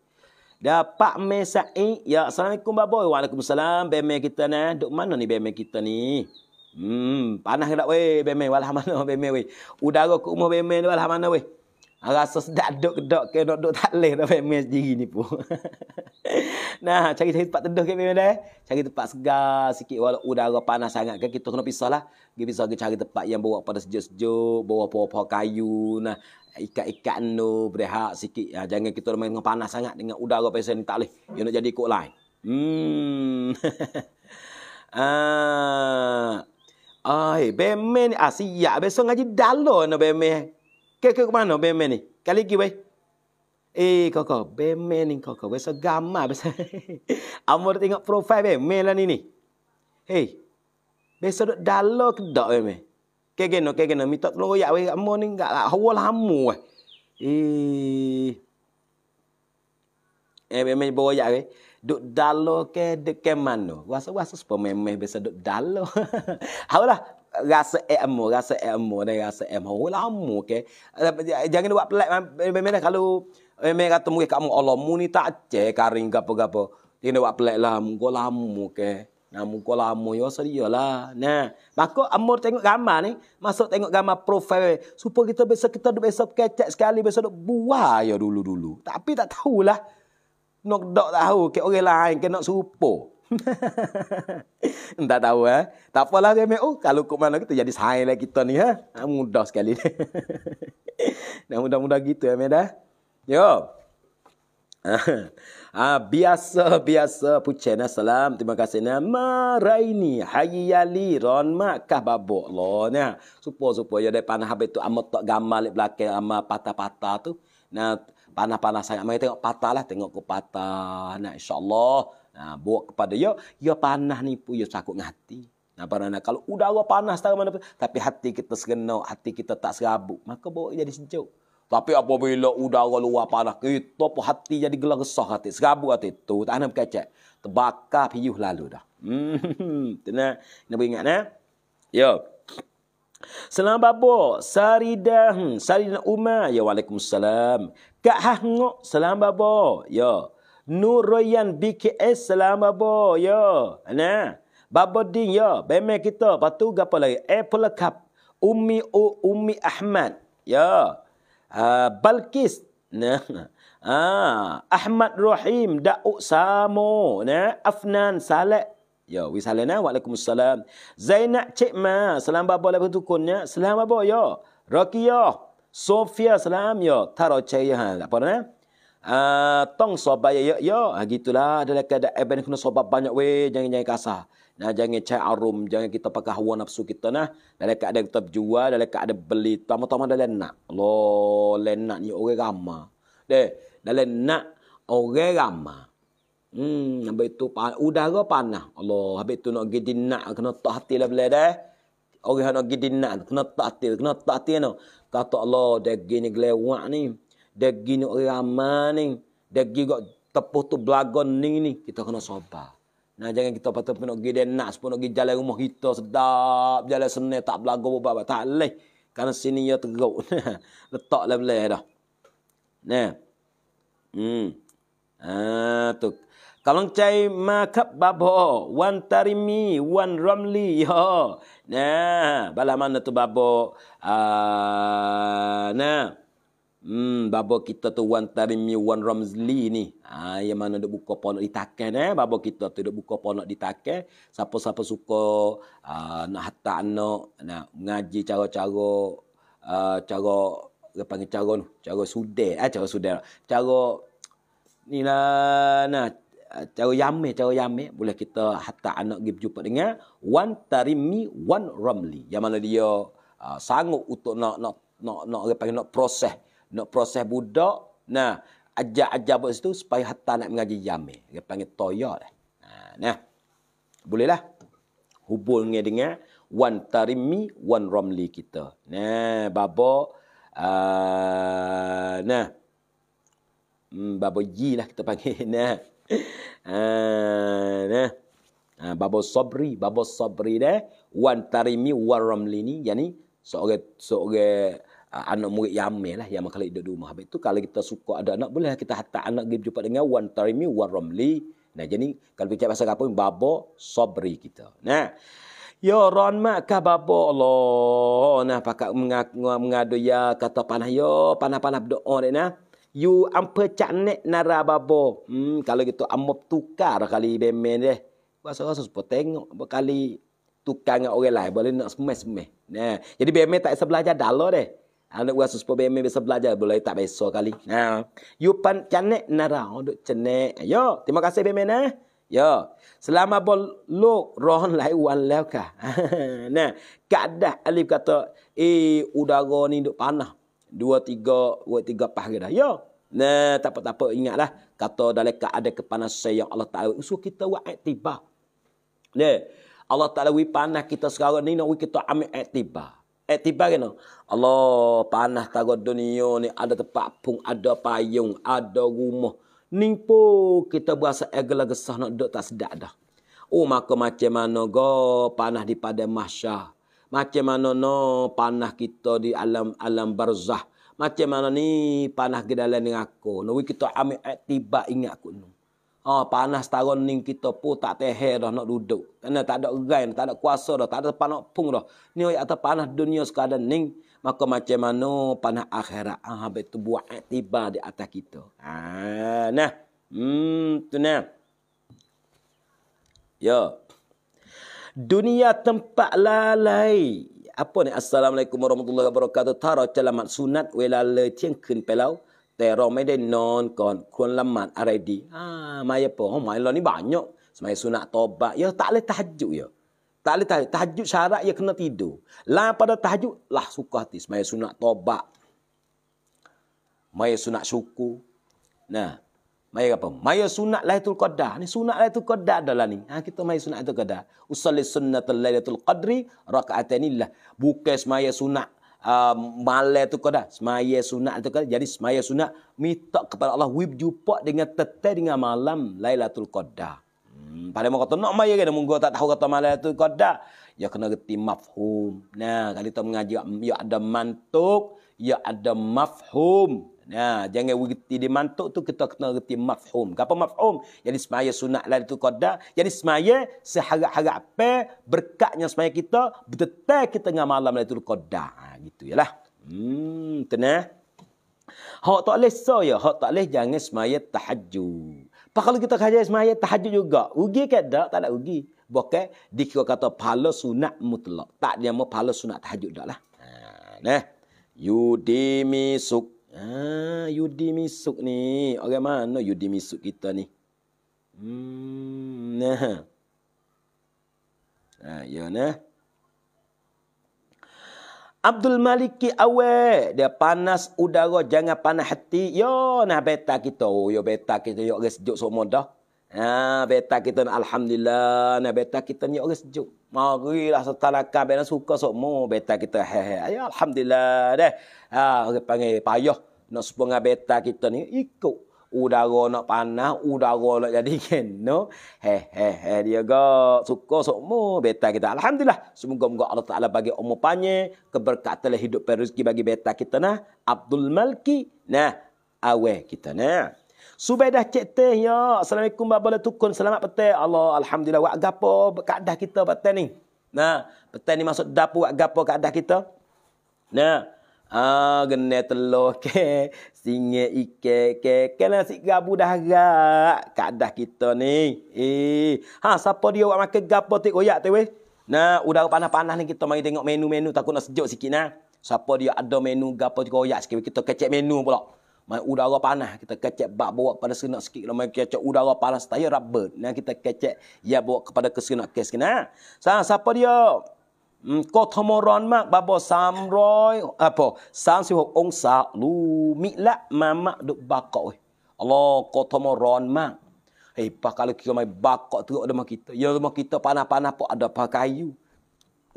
Dapat mesai. Ya, assalamualaikum babo. Waalaikumsalam. Beme kita nah. Dok mana ni beme kita ni? Hmm, panas ke tak weh beme? Walah mana beme weh. Udara ke rumah beme ni walah mana weh rasa sedap duk-duk ke duk-duk tak leh dah family sendiri ni pun. nah, cari-cari tempat teduh ke family dah. Eh. Cari tempat segar sikit walau udara panas sangat kan kita kena pisah lah. Kita pisah kita cari tempat yang bawa pada sejuk-sejuk, bawa pohon-pohon kayu, nah ikat-ikat no, berehat sikit. Ya, jangan kita main dengan panas sangat dengan udara pasal ni tak leh. Dia nak jadi ikut lain. Hmm. ah. Ai, bemen asyik. Ah, Besok ngaji dalo no bemen kek ke mana be meni kali ki be eh kok be meni kok be so gama be amor tengok profile be melan ini hey be so dalo ke dak be kegeno kegeno mitok lo ya we amo ni enggak lah hawa lah amo eh eh be meni boya we duk dalo ke de ke mano waso waso spo meme be so duk dalo haulah rasa emo, rasa emo, dan rasa ilmu. Ulamu, oh, okay? Eh, jangan buat pelik. Memang kalau memang kata murid kamu, Allah, mu ni tak cek karing gapo gapo. apa Jangan buat pelik lah. Muka lamu, okay? Nah, muka lamu, yo ya, seria lah. Nah, maka amur tengok gambar ni, masuk tengok gambar profil. Supaya kita bisa, kita bisa kecek sekali, bisa buah yo ya dulu-dulu. Tapi tak tahulah. Nak tak tahu, ke orang lain, ke nak supo. Entah tahu eh. Tak apalah remeh. Oh, kalau kok mana kita jadi sahai lah kita ni ha. Eh? Ah, mudah sekali ni. nah, mudah-mudah gitu ya remeh dah. Yo. Ah biasa biasa pucen eh, salam terima kasih nah maraini hayyali ron makah babok lo nah supo supo ya depan habis tu amot tok gamal belakang ama patah-patah tu nah panah-panah saya, mari tengok patah lah tengok ku patah nah insyaallah Nah, ha, bawa kepada yo yo panah ni pun yo sakut ngati. Nah, barana, kalau udah udara panas tak mana pun, tapi hati kita segenau, hati kita tak serabut, maka bawa jadi sejuk. Tapi apabila udara luar panas, itu pun hati jadi gelar resah hati, serabut hati. Tu, tak nak berkacak. Terbakar piyuh lalu dah. Hmm, tena, nak ingat nah. Eh? Yo. Selamat babo, Saridah, Saridah Umar. Ya Waalaikumsalam. Kak Hangok, selamat babo. Yo. Ya nuroyan BKS selama bo yo na baboding yo beme kita patu gapo lagi apple cup ummi o ummi ahmad yo uh, balkis na ah ahmad rahim dau samo na afnan Saleh, Yo, wi salena. Waalaikumsalam. Zainab Cik Ma, salam babo lagu tukunnya. Salam babo yo. Rakiyah, Sofia salam yo. Taro cai Apa nama? Ah, tong sobat ya ya ya. Ha, gitulah adalah keadaan Eben eh, kena sobat banyak we. Jangan-jangan kasar. Nah, jangan cai arum. Jangan kita pakai hawa nafsu kita. Nah. Dalam keadaan kita jual. Dalam keadaan beli. Tama-tama dalam nak. Lo Lenak ni orang ramah. Deh. Dalam nak. Orang ramah. Hmm. Habis tu. udah Udara panah. Allah. Habis tu nak pergi nak. Kena tak hati lah boleh deh. Orang nak pergi nak. Kena tak hati. Kena tak hati. No. Kata Allah. Dia gini gelewak ni daging orang mana ni, daging kok tepuh tu belagon ni ni, kita kena sobat. Nah jangan kita patut pun nak pergi denas pun nak pergi jalan rumah kita sedap, jalan senang tak belagu apa apa tak leh. Karena sini ya teruk. Letak lah belah dah. Nah. Hmm. Ah tu. Kalau cai makap babo, wan tarimi, wan ramli, yo. Nah, bala tu babo? Ah, nah. Hmm, babo kita tu Wan Tarimi Wan Ramzli ni. Ha, yang mana duk buka ponok di takan eh. Babo kita tu duk buka ponok di takan. Siapa-siapa suka uh, nak hatta anak, nak mengaji cara-cara uh, cara dia panggil cara tu, cara sudah, eh, cara sudah. Cara ni lah nah cara yame cara yame boleh kita hatta anak pergi berjumpa dengan Wan Tarimi Wan Ramli. Yang mana dia uh, sanggup untuk nak nak nak nak dia panggil nak proses nak proses budak nah ajar-ajar buat situ supaya hatta nak mengaji jami dia panggil toya lah nah bolehlah hubung dengan wan tarimi wan romli kita nah babo uh, ah, nah hmm, babo ji lah kita panggil nah uh, nah uh, ah, babo sabri babo sabri deh wan tarimi wan romli ni yani seorang seorang Ah, anak murid yang amir lah, yang makhluk hidup di rumah. Habis itu kalau kita suka ada anak, boleh lah kita hantar anak pergi berjumpa dengan Wan Tarimi, Wan Ramli. Nah, jadi kalau bicara pasal apa, babo sobri kita. Nah, Ya Ron mak ka babo Allah. Nah pakak mengadu ya kata panah yo ya, panah-panah doa ni nah. You ampe canek nara babo. Hmm kalau gitu amop tukar kali bemen deh. Rasa-rasa sepo tengok berkali tukang dengan orang lain boleh nak semes-semes. Nah, jadi bemen tak sebelah aja dalo deh. Anak gua susu bebe bisa belajar boleh tak biasa kali. Nah, ha. You pan canek nara untuk cenek. Yo, terima kasih bebe nah. Ha. Yo. Selama bol lo rohon lai wan lew ka. nah, kadah alif kata eh udah goni untuk panah. Dua tiga, dua tiga pah ke Yo. Nah, tak apa-apa lah Kata dalam ada kepanasan yang Allah Ta'ala. So, kita buat tiba. Nah, Allah Ta'ala wipanah kita sekarang ni. Nak kita ambil tiba. Eh tiba kena. Allah panah tago dunia ni ada tempat pun, ada payung, ada rumah. Ningpo kita berasa agak gesah nak duduk tak sedap dah. Oh maka macam mana go panah di pada mahsyar. Macam mana no panah kita di alam alam barzah. Macam mana ni panah gedalan dengan aku. Nawi kita ambil eh, tiba ingat aku. Nung. Oh, panas setahun ni kita pun tak teher dah nak duduk. Kerana tak ada gerai, tak ada kuasa dah, tak ada panas pung dah. Ni orang atas panas dunia sekadar ni, maka macam mana panah akhirat. Ah, habis tu buat eh, tiba di atas kita. Ah, nah. Hmm, tu nah. Ya. Dunia tempat lalai. Apa ni? Assalamualaikum warahmatullahi wabarakatuh. Tara calamat sunat. Wailala tiangkan pelau. แต่เราไม่ได้นอนก่อนควรละหมาดอะไรดีอ่ามาเยปะหมายเรานี่บานเยอะสมัยสุนัตอบะเยอะตะเลตะฮัจุเยอะตะเลตะตะฮัจุชาระเยอะขึ้นตีดูลาปะตะฮัจุลาสุขติสมัยสุนัตอบะมาเยสุนัตชุกุนะมายกับผมมายสุนัขไลตุลกอดานี่สุนัขไลตุลกอดาดัลนี่ฮะคิดตัวมายสุนัขไลตุลกอดาอุสลิสุนัตไลตุลกอดรีรักอัตเนิลละบุกเคสมายสุนัข uh, malam tu kau dah semaya sunat tu kan jadi semaya sunat minta kepada Allah wib jumpa dengan tetap dengan malam Lailatul Qadar hmm, pada mau kata nak maya kan munggu tak tahu kata malam tu qadar ya kena reti mafhum nah kali tu mengaji ya ada mantuk ya ada mafhum Ha, jangan reti di mantuk tu kita kena reti mafhum. Apa mafhum? Jadi semaya sunat lah itu kodak. Jadi semaya seharap-harap apa berkatnya semaya kita bertetai kita dengan malam lah itu kodak. Ha, gitu ya Hmm, tenang. Hak tak boleh so ya. Hak tak boleh jangan semaya tahajud. Pak kalau kita kajian semaya tahajud juga. Ugi ke tak? Tak ada rugi. Bukan dikira kata pahala sunat mutlak. Tak dia mau pahala sunat tahajud dah lah. Ha, nah. Yudimi suk. Ah, Yudi Misuk ni. Orang mana Yudi Misuk kita ni? Hmm, nah. Ah, ya nah. Abdul Maliki awe dia panas udara jangan panas hati yo nah beta kita oh, yo beta kita yo orang sejuk semua dah ha beta kita alhamdulillah nah beta kita ni orang sejuk Marilah setanakan bila suka sokmo beta kita. Ya alhamdulillah deh. Ha orang panggil payah nak sepengah beta kita ni ikut udara nak panas, udara nak jadi no He he he dia go suka sokmo beta kita. Alhamdulillah. Semoga moga Allah Taala bagi umur panjang, keberkatan hidup dan rezeki bagi beta kita nah. Abdul Malki nah awe kita nah. Subedah Cik Teh, ya. Assalamualaikum, Babala Tukun. Selamat petang. Allah, Alhamdulillah. Wak gapo keadaan kita petang ni? Nah, petang ni masuk dapur wak gapo keadaan kita? Nah, Ah, ha, gene telur ke, singe ike ke, ke nasi lah gabu dah gak. Kadah kita ni. Eh, ha siapa dia buat makan gapo tik koyak tu weh? Nah, udah panah-panah ni kita mari tengok menu-menu takut nak sejuk sikit nah. Siapa dia ada menu gapo tik koyak sikit kita kecek menu pula. Main udara panas. Kita kecek bak bawa pada senak sikit. Kalau main kecek udara panas. Tayar rubber. Nah, kita kecek. Ya bawa kepada kesenak kes. Nah, Sa, siapa dia? Hmm, kau temuran mak. Bapa samroy. Apa? Sang siwa ongsa. Lu. Mi'lak mamak duk bakok. Eh. Allah. Kau temuran mak. Eh, hey, pak kalau kita main bakok ada rumah kita. Ya rumah kita panah-panah pun ada pakai kayu.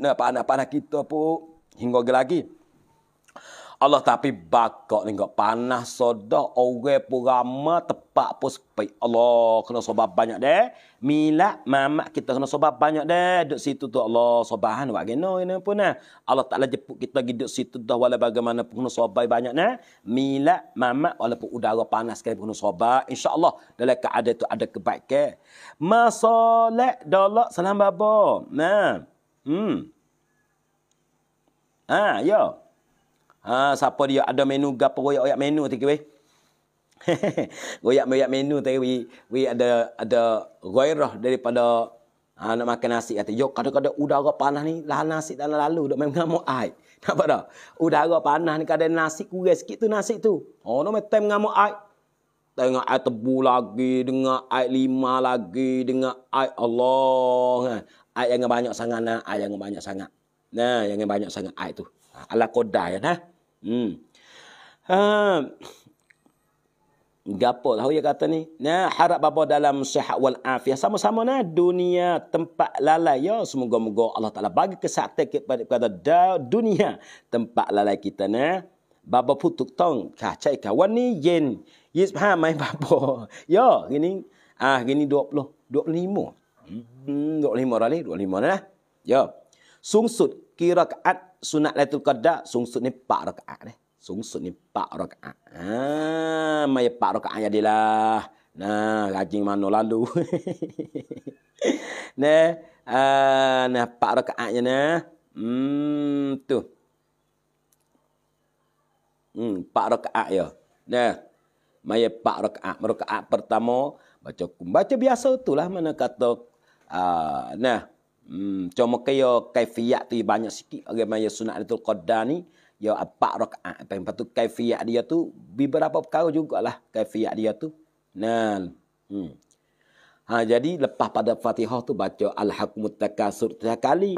Nah, panah-panah kita pun hingga lagi. Allah tapi bakok ni kok panah soda orang purama tepat pun sepi. Allah kena sebab banyak deh. Mila, mamak kita kena sebab banyak deh. Duk situ tu Allah sobahan wak gino ini pun nah. Eh. Allah taklah jemput kita pergi duk situ dah wala bagaimana pun kena sobai banyak nah. Milak mamak walaupun udara panas sekali pun kena sobat. InsyaAllah dalam keadaan tu ada kebaikan. Masalah dalak salam babo. Nah. Hmm. Ah, ya. Ha, siapa dia ada menu gapo royak royak menu tadi weh. royak royak menu tadi we, we ada ada gairah daripada ha, nak makan nasi kata yo kadang-kadang udara panas ni lah nasi dah lalu dok memang ngamuk ai. Apa dah? Udara panas ni kadang nasi kurang sikit tu nasi tu. Oh, no me time ngamuk ai. Dengan air tebu lagi, dengan air lima lagi, dengan air Allah. Kan? Air yang banyak sangat, nah. air yang banyak sangat. Nah, yang banyak sangat air tu. Ala kodai, nah. Hmm. Ha. Ah. Gapo tahu ya kata ni? Nah, harap apa dalam sehat wal afiah. Sama-sama nah dunia tempat lalai ya. Semoga-moga Allah Taala bagi kesihatan kepada da, dunia tempat lalai kita nah. Baba putuk tong kacai kawan ni yen. 25 ha mai baba. Ya, gini ah gini 20, 25. Hmm, 25 dah 25 dah. Ya. Sungsut kira ke sunat Lailatul Qadar sungsut ni 4 rakaat ni. Sungsut ni 4 rakaat. Ha, mai 4 rakaat jadilah. Nah, rajin mana lalu. nah, ah, nah 4 rakaat je nah. Hmm, tu. Hmm, 4 rakaat ya. Nah. Mai 4 rakaat, rakaat pertama baca baca biasa itulah mana kata ah, nah Hmm, cuma ke yo kaifiat tu banyak sikit orang okay, main sunat itu qaddah ni yo ya, empat rakaat tapi patu kaifiat dia tu beberapa perkara jugalah kaifiat dia tu nah hmm. ha jadi lepas pada Fatihah tu baca al-hakmut takasur tiga kali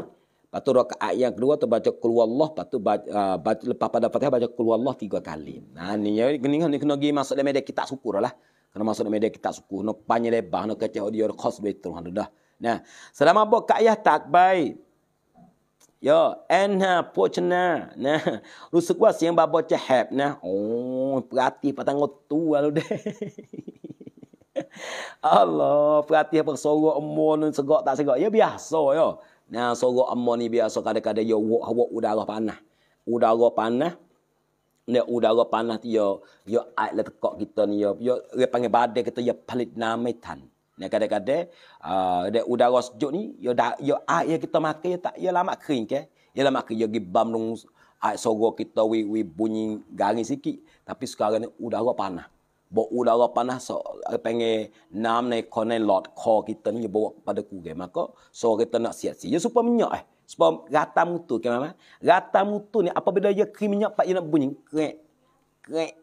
patu rakaat yang kedua tu baca qul wallah patu uh, ha, lepas pada Fatihah baca qul wallah tiga kali nah ha, ni yo ya, ni, ni kena gi masuk dalam media kita syukurlah kena masuk dalam media kita syukur nak no, panjang lebar nak no, kecoh dia khas betul dah Nah, selama buat kat ayah tak baik. Ya, enha pocna. Nah, rusuk gua siang babo cehep nah. Oh, perhati patang tu lalu deh. Allah, perhati apa suara emon segak tak segak. Ya biasa ya. Nah, suara emon ni biasa kadang-kadang yo wok hawa udara panas. Udara panas. Ni udara panas dia yo ait letak kita ni yo. Yo panggil badan kita yo palit namitan. Ni kadang-kadang uh, ah, udara sejuk ni yo dah yo ah ya kita makan yo tak yo lama kering ke. Yo lama kering yo gibam nung air ah, sogo kita wi wi bunyi garing sikit tapi sekarang ni udara panas. Bo udara panas so pengen nam ni konen lot ko kita ni bawa pada kuge maka so kita nak siap-siap. Yo super minyak eh. Sebab rata mutu ke mana? Rata mutu ni apabila dia krim minyak pak dia nak bunyi krek krek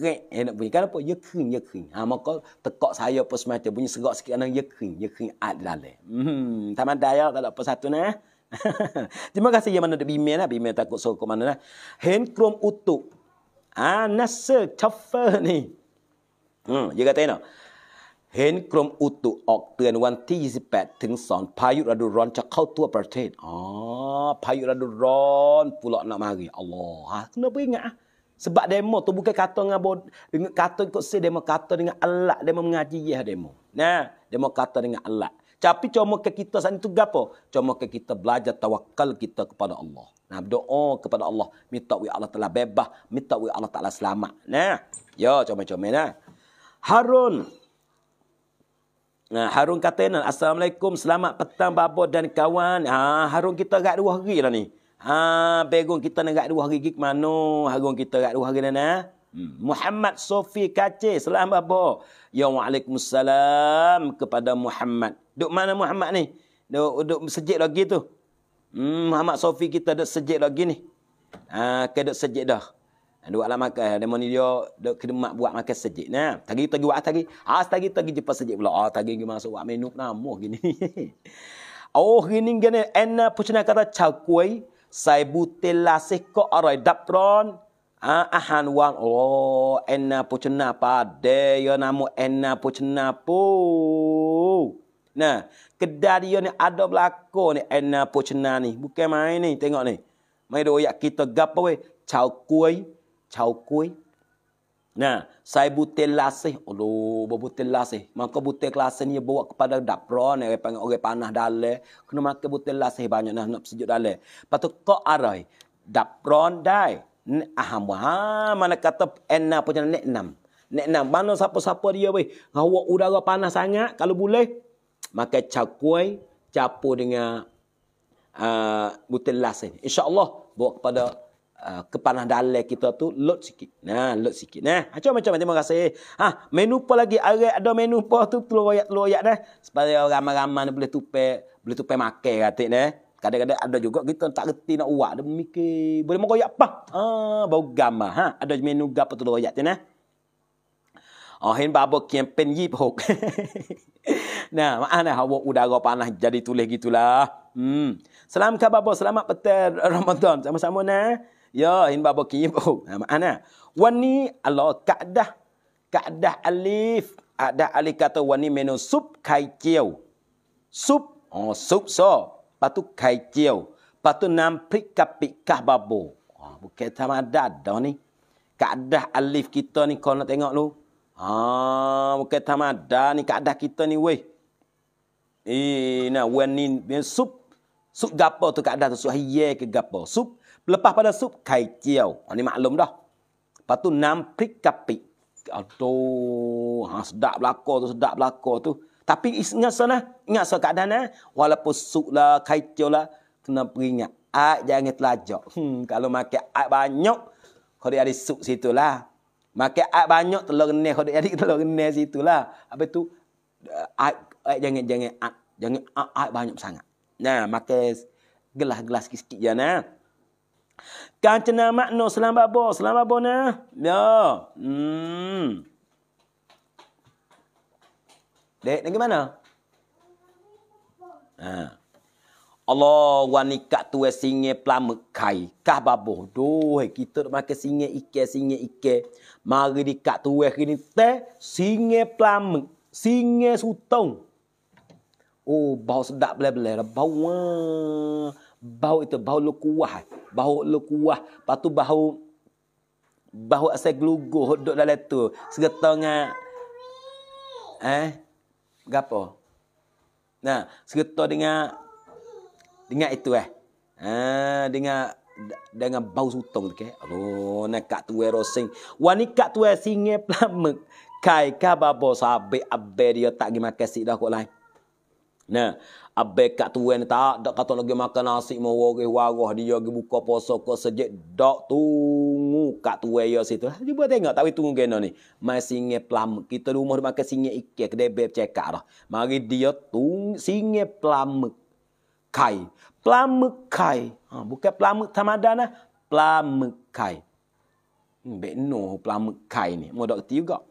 kerek yang nak bunyi. Kenapa? Ya kering, ya kering. Ha, maka tekak saya pun semata bunyi serak sikit kerana ya kering, ya kering. Ad lalai. Hmm, taman daya tak ada lah apa satu ni. Nah. Eh. Terima kasih yang mana ada bimbing lah. Bimbing takut sokok mana lah. Hand chrome utuk. Ha, nasa chauffeur ni. Hmm, dia kata ini. Hand chrome utuk ok tuan wan tisi pet teng son payut radu ron cakau tua pertain. Ah, payut radu ron pula nak mari. Allah, ha, kenapa ingat ah? Sebab demo tu bukan kata dengan bod, dengan kata ikut se demo kata dengan Allah demo mengaji ya demo. Nah, demo kata dengan Allah. Tapi cuma ke kita saat itu gapo? Cuma ke kita belajar tawakal kita kepada Allah. Nah, doa kepada Allah, minta wi Allah telah bebas, minta wi Allah taala selamat. Nah, yo cuma-cuma nah. Harun Nah, Harun kata, Assalamualaikum, selamat petang babo dan kawan. Ah, Harun kita agak dua hari lah ni. Ha begong kita nak dua hari gig mano? Hagong kita nak dua hari nana. Hmm. Muhammad Sofi Kace, salam apa? Ya waalaikumsalam kepada Muhammad. Duk mana Muhammad ni? Duk duk sejik lagi tu. Hmm, Muhammad Sofi kita duk sejik lagi ni. Ha ke duk sejik dah. Ha, duk lama ke? Ha, demo ni dia duk kedemak buat makan sejik nah. Tadi tadi buat tadi. Ha tadi tadi jumpa sejik pula. Ah ha, tadi gi masuk buat menu nama gini. Oh, gini gini. Enak pun kata cakui saibutilla sikko aroi dapron ah, ahan wan oh enna pucna pade yo namo enna pucna po nah kedai ni ada berlaku ni enna pucna ni bukan main ni tengok ni mai doyak kita gapo we chau kui Nah, saya butir lasih. Aduh, butel lasih. Maka butel kelasih ni bawa kepada dapron, ni. Orang panggil orang panah dalai. Kena maka butel lasih banyak nak, nak sejuk dalai. Lepas tu, kok arai. Dapra dai. Aham, ha, mana kata enna punya nek enam. Nek enam. Mana siapa-siapa dia weh. Kalau udara panah sangat, kalau boleh. Maka cakui, capur dengan uh, butir lasih. InsyaAllah, bawa kepada Ah, kepanah dalam kita tu load sikit. Nah, load sikit. Nah, macam-macam. Terima kasih. Eh, ha, ah, menu apa lagi? ada ada menu apa tu? Telur ayat, telur ayat dah. Supaya orang ramai-ramai ni boleh tupe boleh tupe makan katik nah Kadang-kadang ada juga kita tak reti nak uak. Dia mikir, boleh mengoyak apa? Ha, ah, baru gamah. Ha, ada menu apa telur ayat tu ni? Ohin babo kempen yip hok. nah, oh, mana hawa udara panas jadi tulis gitulah. Hmm. Salam khabar, selamat petang Ramadan. Sama-sama nah. Ya, in babo ki ibu. Ha, Mana? Ha. Wani Allah kaedah. Kaedah alif. Ada alif kata wani menu sup kai kiau. Sup. Oh, sup so. Patu kai kiau. Patu nam prika pikah babo. Oh, ha, bukan sama ada dah ni. Kaedah alif kita ni kalau tengok lu. Ah, oh, bukan sama ada ni kaedah kita ni weh. Ina eh, wani menu sup. Sup gapo tu kaedah tu suhiye ke gapo. Sup Lepas pada sup kai jiao. Oh, ha, ni maklum dah. Lepas tu namprik kapi. Aduh, ha, sedap belakang tu, sedap belakang tu. Tapi ingat sana, ingat sana keadaan eh. Walaupun sup lah, kai lah. Kena peringat. Ay, jangan telajak. Hmm, kalau makan ay banyak, kalau ada sup situ lah. Makan ay banyak, telur renes. Kalau ada telur renes situ lah. Apa tu? Ay, eh, ay jangan, jangan, ay, jangan ay, banyak sangat. Nah, makan gelas-gelas sikit-sikit je nah. Kan cena makna selam babo, selam babo na. Ya. Hmm. Dek, nak gimana? Ha. Allah wanita tu singe pelam kai kah babo doh eh. kita nak makan singe ike singe ike mari dikat tu eh kini teh singe pelam singe sutong oh bau sedap bela bela bau bau itu bau lu bau lu kuah patu bau bau asal glugo hodok dalam tu segeta dengan eh gapo nah segeta dengan dengan itu eh ha dengan dengan bau sutong tu ke oh nak kat tu erosing wanika tu singe plamek kai ka babo sabe abe dia tak gimak kasih dah kok lain nah Abek kat tuan tak dak kata lagi makan nasi mau mewarih warah dia lagi buka puasa kok sejak dak tunggu kat tuan ya situ. Ha, cuba tengok tak tunggu kena ni. Mai singe plam kita rumah dia makan singe ikan kedai beb cekak dah. Mari dia tung singe plam kai. Plam kai. Ha, bukan plam tamadan nah. Plam kai. Hmm, Bek plam kai ni. Mau dak tiu gak.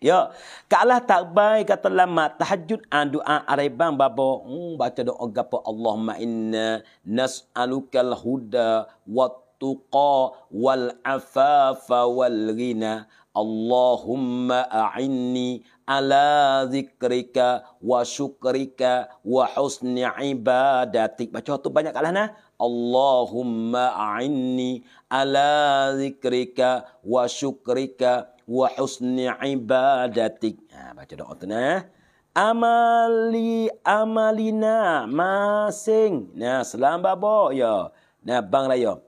Ya, kalah tak baik kata lama tahajud an ah, doa arabang babo hmm, baca doa gapo Allahumma inna nas'alukal huda wat tuqa wal afafa wal ghina Allahumma a'inni ala zikrika wa syukrika wa husni ibadatik baca tu banyak kalah nah Allahumma a'inni ala zikrika wa syukrika wa husni ibadatik. Ha, baca doa tu nah. Amali amalina masing. Nah, selamba bo ya. Nah, bang raya. Lah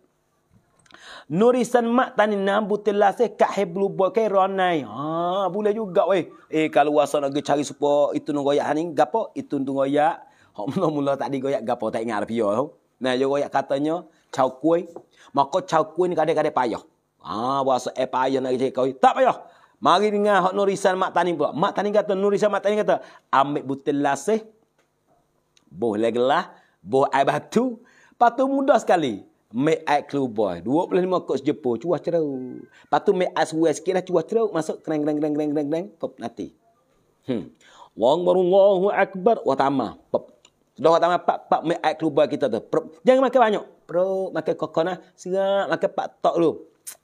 Nurisan mak tani nambu telah se heblu boy kai ronai. Ha, boleh juga weh. Eh, kalau wasa nak cari supo itu nung goyak haning, gapo itu nung goyak. Hok mula mula tak digoyak gapo tak ingat lah pio. Nah, yo goyak katanya cau kui, Maka cau kui ni kadang-kadang payah. Ah, bahasa empire nak cakap kau. Tak payah. Mari dengar hak Nurisan Mak Tani pula. Mak Tani kata, Nurisan Mak Tani kata, ambil butil lasih, boh legelah, boh air batu. Patu tu mudah sekali. Make air clue boy. 25 kot sejepur, cuah cerau. Lepas tu make air suai sikit lah, cuah cerau. Masuk, kereng, kereng, kereng, kereng, kereng, kereng. Pop, nanti. Hmm. Wang baru Allahu Akbar. Wah tamah. Pop. Sudah tamah, pak, pak, make air clue boy kita tu. Prop. Jangan makan banyak. Pro, makan kokona. Lah. Sengak, makan pak tok dulu.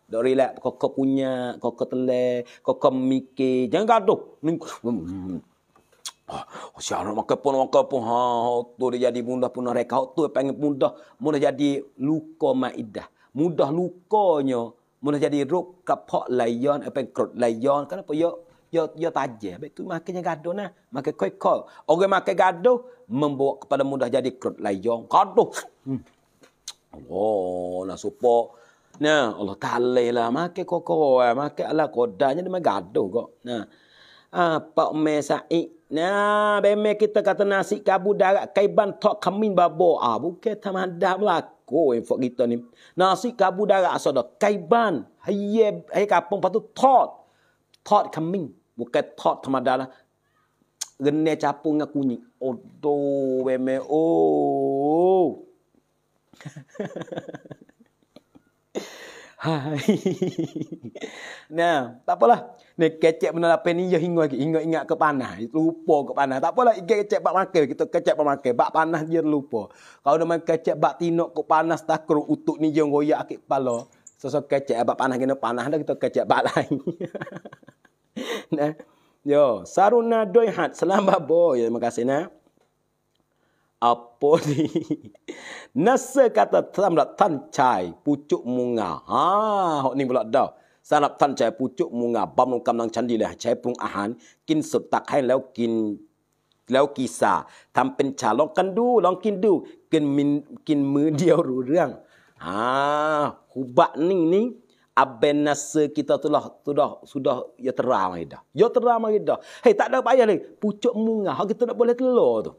Dok relax kau punya, kau telah, kau mikir, jangan gaduh. Hmm. Ah, oh, siapa nak makan pun, makan pun. Ha, tu dia jadi mudah pun. Mereka tu pengen mudah. Mudah jadi luka ma'idah. Mudah lukanya. Mudah jadi ruk kapok layan. Apa yang kerut layan. Kenapa? Ya, ya, ya tajah. Habis tu makanya gaduh nah. Makan koi kau Orang makan gaduh. membuat kepada mudah jadi kerut layan. Gaduh. Hmm. Oh, nak support. Nah, Allah Ta'ala lah. Maka kau lah. kau, maka Allah kodanya dia gaduh kok. Nah. Apa umat sa'i? Nah, bemek kita kata nasi kabu darat kaiban tok kamin babo. Ah, bukan tamadah melaku info kita ni. Nasi kabu darat asal dah kaiban. Hayye, hayye kapung patut tot. Tot kamin. Bukan tot tamadah lah. Rene capung dengan kunyit. Odoh, bemek. oh. nah, tak apalah. Ni kecek benda lapen ni ya hingga ingat-ingat ke panah, lupa ke panah. Tak apalah, ikat kecek bak makan, kita kecek bak makan, bak panah dia lupa. Kalau dia makan kecek bak tinok ke panas tak kru utuk ni yang goyak ke kepala. Sosok kecek bak panah kena panah dah kita kecek bak lain. nah. Yo, Saruna Doihat, selamat boy. Terima kasih nah apa ni? Nasa kata tamlat tan cai pucuk munga. Ha, hok ni pula dah. Sanap tan cai pucuk munga bam nang kamnang candi leh cai pung ahan kin sut tak hai leo kin leo kisa tam pen cha lo kan du long kin du kin min kin mu dia ru reang. Ha, hubak ni ni aben nasa kita tu lah sudah sudah ya terang dah. Ya terang dah. Hei tak ada payah lagi. Pucuk munga hok kita nak boleh telur tu.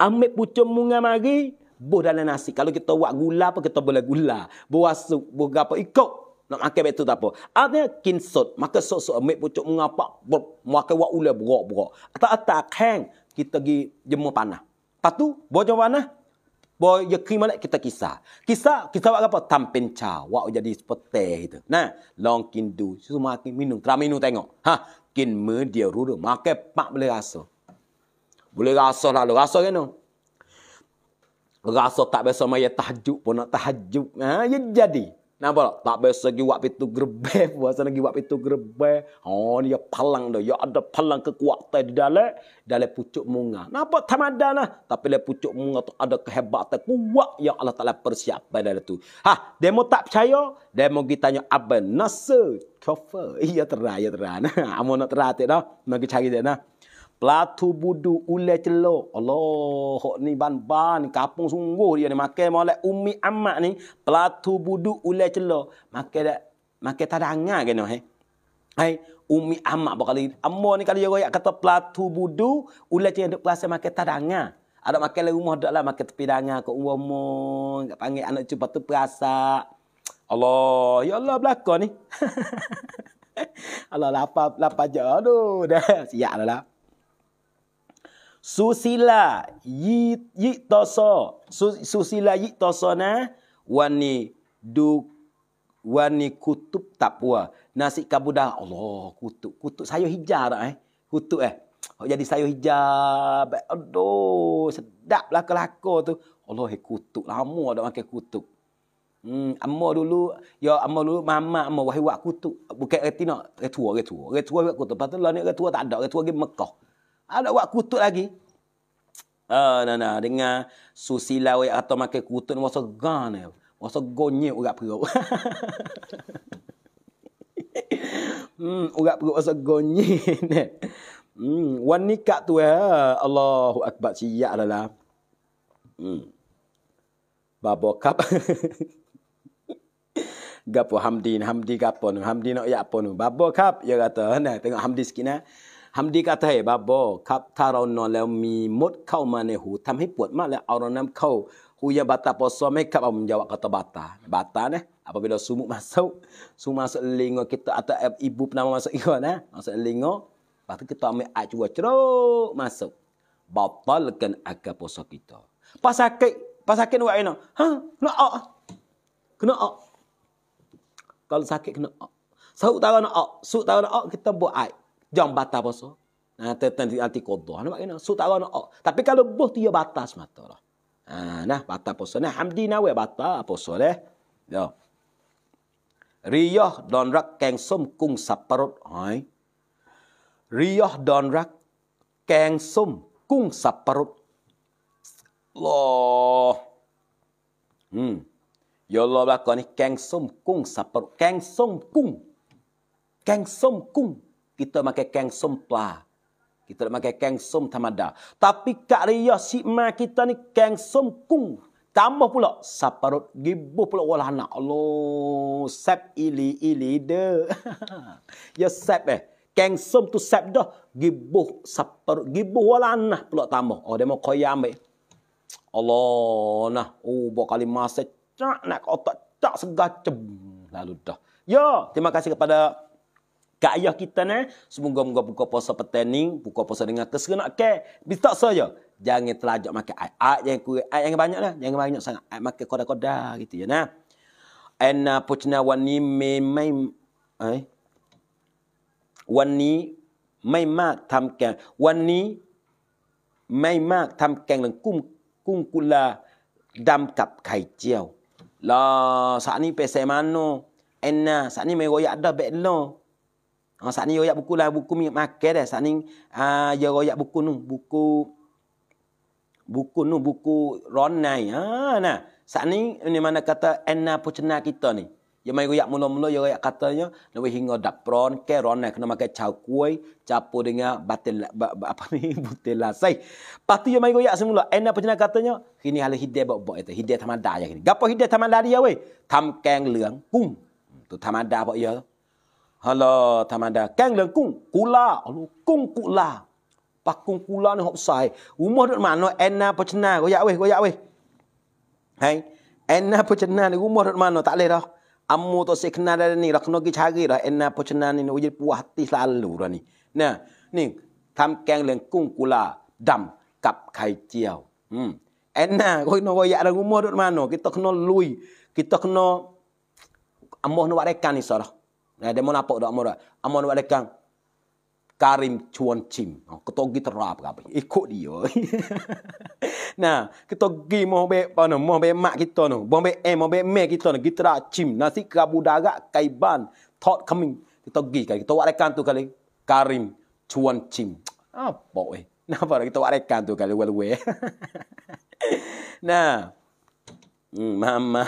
Ambil pucung munga mari, buh dalam nasi. Kalau kita buat gula apa, kita boleh gula. Buah berapa ikut. Nak makan betul tak apa. Artinya, kinsut. Maka sok-sok ambil pucung bunga apa, makan buat ula berok-berok. Atau-atau, keng kita pergi jemur panah. Lepas tu, buah jemur panah, Boy, ya krim malak kita kisah. Kisah, kisah buat apa? Tampin ca. Wak jadi seperti itu. Nah, long kindu. Semua minum. Terang minum tengok. Ha, kini me dia ruru. Makan pak boleh rasa. Boleh rasa lalu Rasa kan tu? Rasa tak biasa maya tahajuk pun nak tahajud. Ha, ya jadi. Nampak tak? Tak biasa pergi buat pintu gerbe. Puasa lagi buat itu gerbe. Oh, ha, ni ya palang dah. Ya ada palang kekuatan di dalam. Dalam pucuk munga. Nampak tamadah lah. Tapi dalam pucuk munga tu ada kehebatan kuat. yang Allah Ta'ala persiapkan dalam tu. Ha, dia mau tak percaya. Dia mau pergi tanya apa? Nasa. Kofa. Ya terah, ya terah. Amun nak terah tak dah. Nak pergi cari dia dah. Pelatu budu ule celok. Allah, ni ban-ban, kapung sungguh dia ni. Maka oleh umi amat ni, pelatu budu ule celok. Maka dah, maka tak ada hangat kena, umi amat berkali. Amor ni kalau dia kata pelatu budu, ule celok duduk perasaan, maka tak ada hangat. Ada maka lah rumah lah, maka tepi dangat. Kau umur, panggil anak cuba tu perasaan. Allah, ya Allah belakang Allah lapar, lapar je. Aduh, dah siap lah, susila yi yi toso susila yi toso na wani du wani kutub tapua. nasi kabuda Allah kutub kutub sayur hijau dah eh kutub eh Oh, jadi sayur hijab. Aduh, sedap lah kelaka tu. Allah, he kutub, Lama dah makan kutub. Hmm, amma dulu, ya amma dulu, mama amma wahai buat kutuk. Bukan reti nak, retua, retua. Retua buat kutuk. Lepas tu, lah ni retua tak ada. Retua pergi Mekah. Ada ah, buat kutut lagi. Ah, uh, nah, nah. Dengar susila we atau makan kutut. Masa gan. Masa gonyi urat perut. hmm, urat perut masa gonyi. hmm, wan nikah tu eh. Allahu Akbar. Siap lah lah. Hmm. Babo kap. Gapo Hamdi, Hamdi gapo nu, Hamdi nak no, ya apa nu. Babo kap, ya kata, nah tengok Hamdi sikit nah. ฮัมดีกาไทยบาบอครับถ้าเรานอนแล้วมีมดเข้ามาในหูทําให้ปวดมากแล้วเอาเราน้ําเข้าหูยาบาตาปอซอมให้ครับเอามยาวกัตบาตาบาตาเนี่ย ya apabila sumu masuk sumu masuk lingo kita atau ibu pernah masuk ikut nah masuk lingo waktu kita ambil acua ceruk masuk batalkan akal puasa kita pasakit pasakit buat ini ha kena ok kena ok kalau sakit kena ok sahut tahu nak ok sahut tahu nak ok kita buat air Jangan batas puasa. Ha, ah, tentang anti kodoh. Ah, nampak kena. So tak kena. Tapi kalau buh dia batas mata lah. Ah, nah, batas puasa. Nah, hamdi nak batas batal puasa lah. Ya. Riyah donrak keng som kung saparut. Hai. Riyah donrak keng som kung saparut. Loh. Hmm. Ya Allah belakang ni. Keng som kung saparut. Keng som kung. Keng som kung kita pakai keng sumpla. Kita tak pakai keng sum tamada. Tapi kak ria si sikma kita ni keng sum kung. Tambah pula saparut gibu pula walah anak. Allah, sep ili ili de. ya sep eh. Keng sum tu sep dah. Gibu saparut gibu walah anak pula tambah. Oh, dia mau koyam ambil. Allah, nah. Oh, buat kali masa. Cak nak otak. Cak segacem. Lalu dah. Ya, terima kasih kepada Kak ayah kita ni, semoga moga buka puasa petening, buka puasa dengan keserenak ke. Bistak saja. Jangan terlajak makan air. Air jangan kurang. Air jangan banyak lah. Jangan banyak sangat. Air makan koda-koda gitu ya, nah. Enna uh, pucna wani memai. Eh? Wani mak, memak tamkan. Wani mak, memak tamkan dengan kum kum kula dam kap kai jiao. Lah, saat ni pesan mana? Enna, uh, saat ni meroyak dah baik Ha ah, sat ni royak buku lah buku minyak makan dah. Sat ni a ah, ya royak buku nu, buku buku nu buku Ronai. Ha nah. Sat ni ni mana kata enna pucena kita ni. Ya mai royak mula-mula ya royak katanya nak hingga dapron pron ke Ronai kena makan cau kuai, capo dengan batel apa ni butel lasai. Pastu ya mai royak semula enna pucena katanya kini hal hidde bok-bok itu. Hidde tamada ya kini. Gapo hidde dia weh? Tam kang leung Tu tamada bok ya. Tu. Hala tamanda kang leng kung kula lu kung kula pak kung kula ni hop sai umah dot mano enna pocena ko ya weh ko ya weh hai enna pocena ni umah dot mano tak leh dah ammu to se kena dah ni rakno ki chagi dah enna pocena ni ujir puah hati selalu dah ni nah ni tam kang leng kung kula dam kap kai jiao hmm enna ko no ko ya rang umah dot mano kita kena lui kita kena ammu no warekan ni sorah Nah, dia mau nampak tak murah. Amon walaikan Karim Chuan Chim. Ha, ketogi terap apa Ikut dia. nah, ketogi mau be mana mau be mak kita tu. Mau be em mau be me kita tu. Kita chim. Nasi kabu daga kaiban. Thought coming. Ketogi kali. Kita walaikan tu kali. Karim Chuan Chim. Apa eh? Napa kita walaikan tu kali wel wel. nah. Hmm, mama.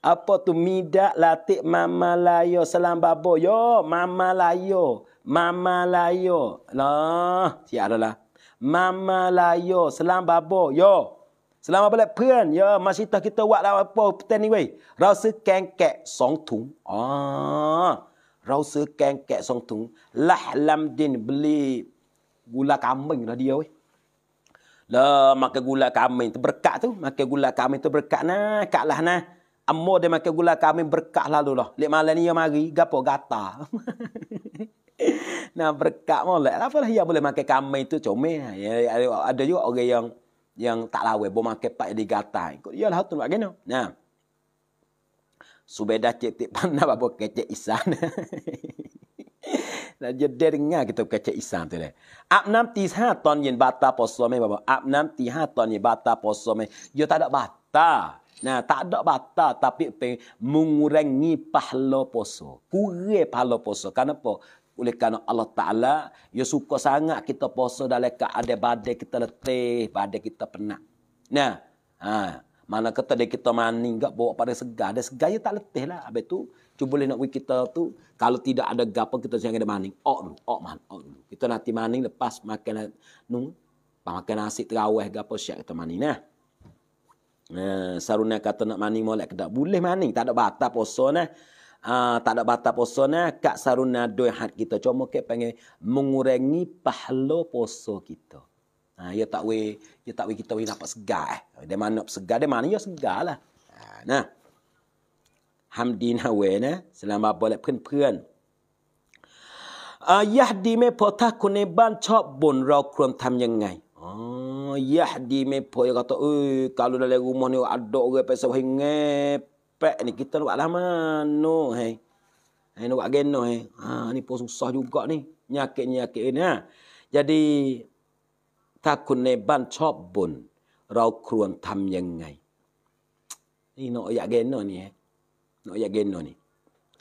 Apa tu midak latik mama layo selam babo yo mama layo mama layo lah siapa ada lah mama layo selam babo yo selam apa lek pun yo ya, masih tak kita buat lah apa petani wey rasa kengkek song tung ah rasa kengkek song tung lah lam din beli gula kambing lah dia wey lah makan gula kambing tu berkat tu makan gula kambing tu berkat nah kalah nah Amor dia makan gula kami berkah lalu lah. Lek malam ni ia mari, gapo gata. nah berkah molek. Apa lah ia boleh makan kami itu cuma. Ya, ya, ya, ada juga orang yang yang tak lawe bo makan pak di gata. Ikut lah tu bak gena. Nah. Subeda cetik panah babo kecek isan. Dan dia dengar kita kecek isan tu deh. Abnam tiha ton yin bata poso me babo. Abnam tiha ton yin bata poso me. Yo tak ada bata. Nah, tak ada batal tapi peng, mengurangi pahala puasa. Kurang pahala puasa. Kenapa? Oleh kerana Allah Ta'ala, ia suka sangat kita puasa dalam keadaan badai kita letih, badai kita penat. Nah, ha, mana kata dia kita mani, enggak bawa pada segar. Ada segar, ia tak letih lah. Habis tu, cuba boleh nak pergi kita tu, kalau tidak ada gapa, kita jangan ada mani. Ok dulu, ok man, ok dulu. Kita nanti mani lepas makan, nung, makan nasi terawih, gapa, siap kita mani. Nah. Eh, sarunya kata nak maning molek kedak boleh maning tak ada batal puasa nah eh. uh, tak ada batal puasa nah eh. kak saruna doi hat kita cuma ke pengen mengurangi pahlo puasa kita ha uh, ya tak we ya tak we kita we dapat segar eh. dia mana segar dia mana ya segar lah ah, nah hamdina we nah selama boleh pen-pen ah, Ya, di me potah kuneban cok bun rau kron tam yang ngai Oh, ya di mepo ya kata, eh, kalau dalam rumah ni ada orang apa sebab ngepek ni kita nak lah mano he Hei nak geno he, Ha ah, ni pun susah juga ni. Nyakit-nyakit ni ha. Jadi takun ne ban chop bun. Rau kruan tam yang ngai. Ni nak ya geno ni eh. Nak ya geno ni.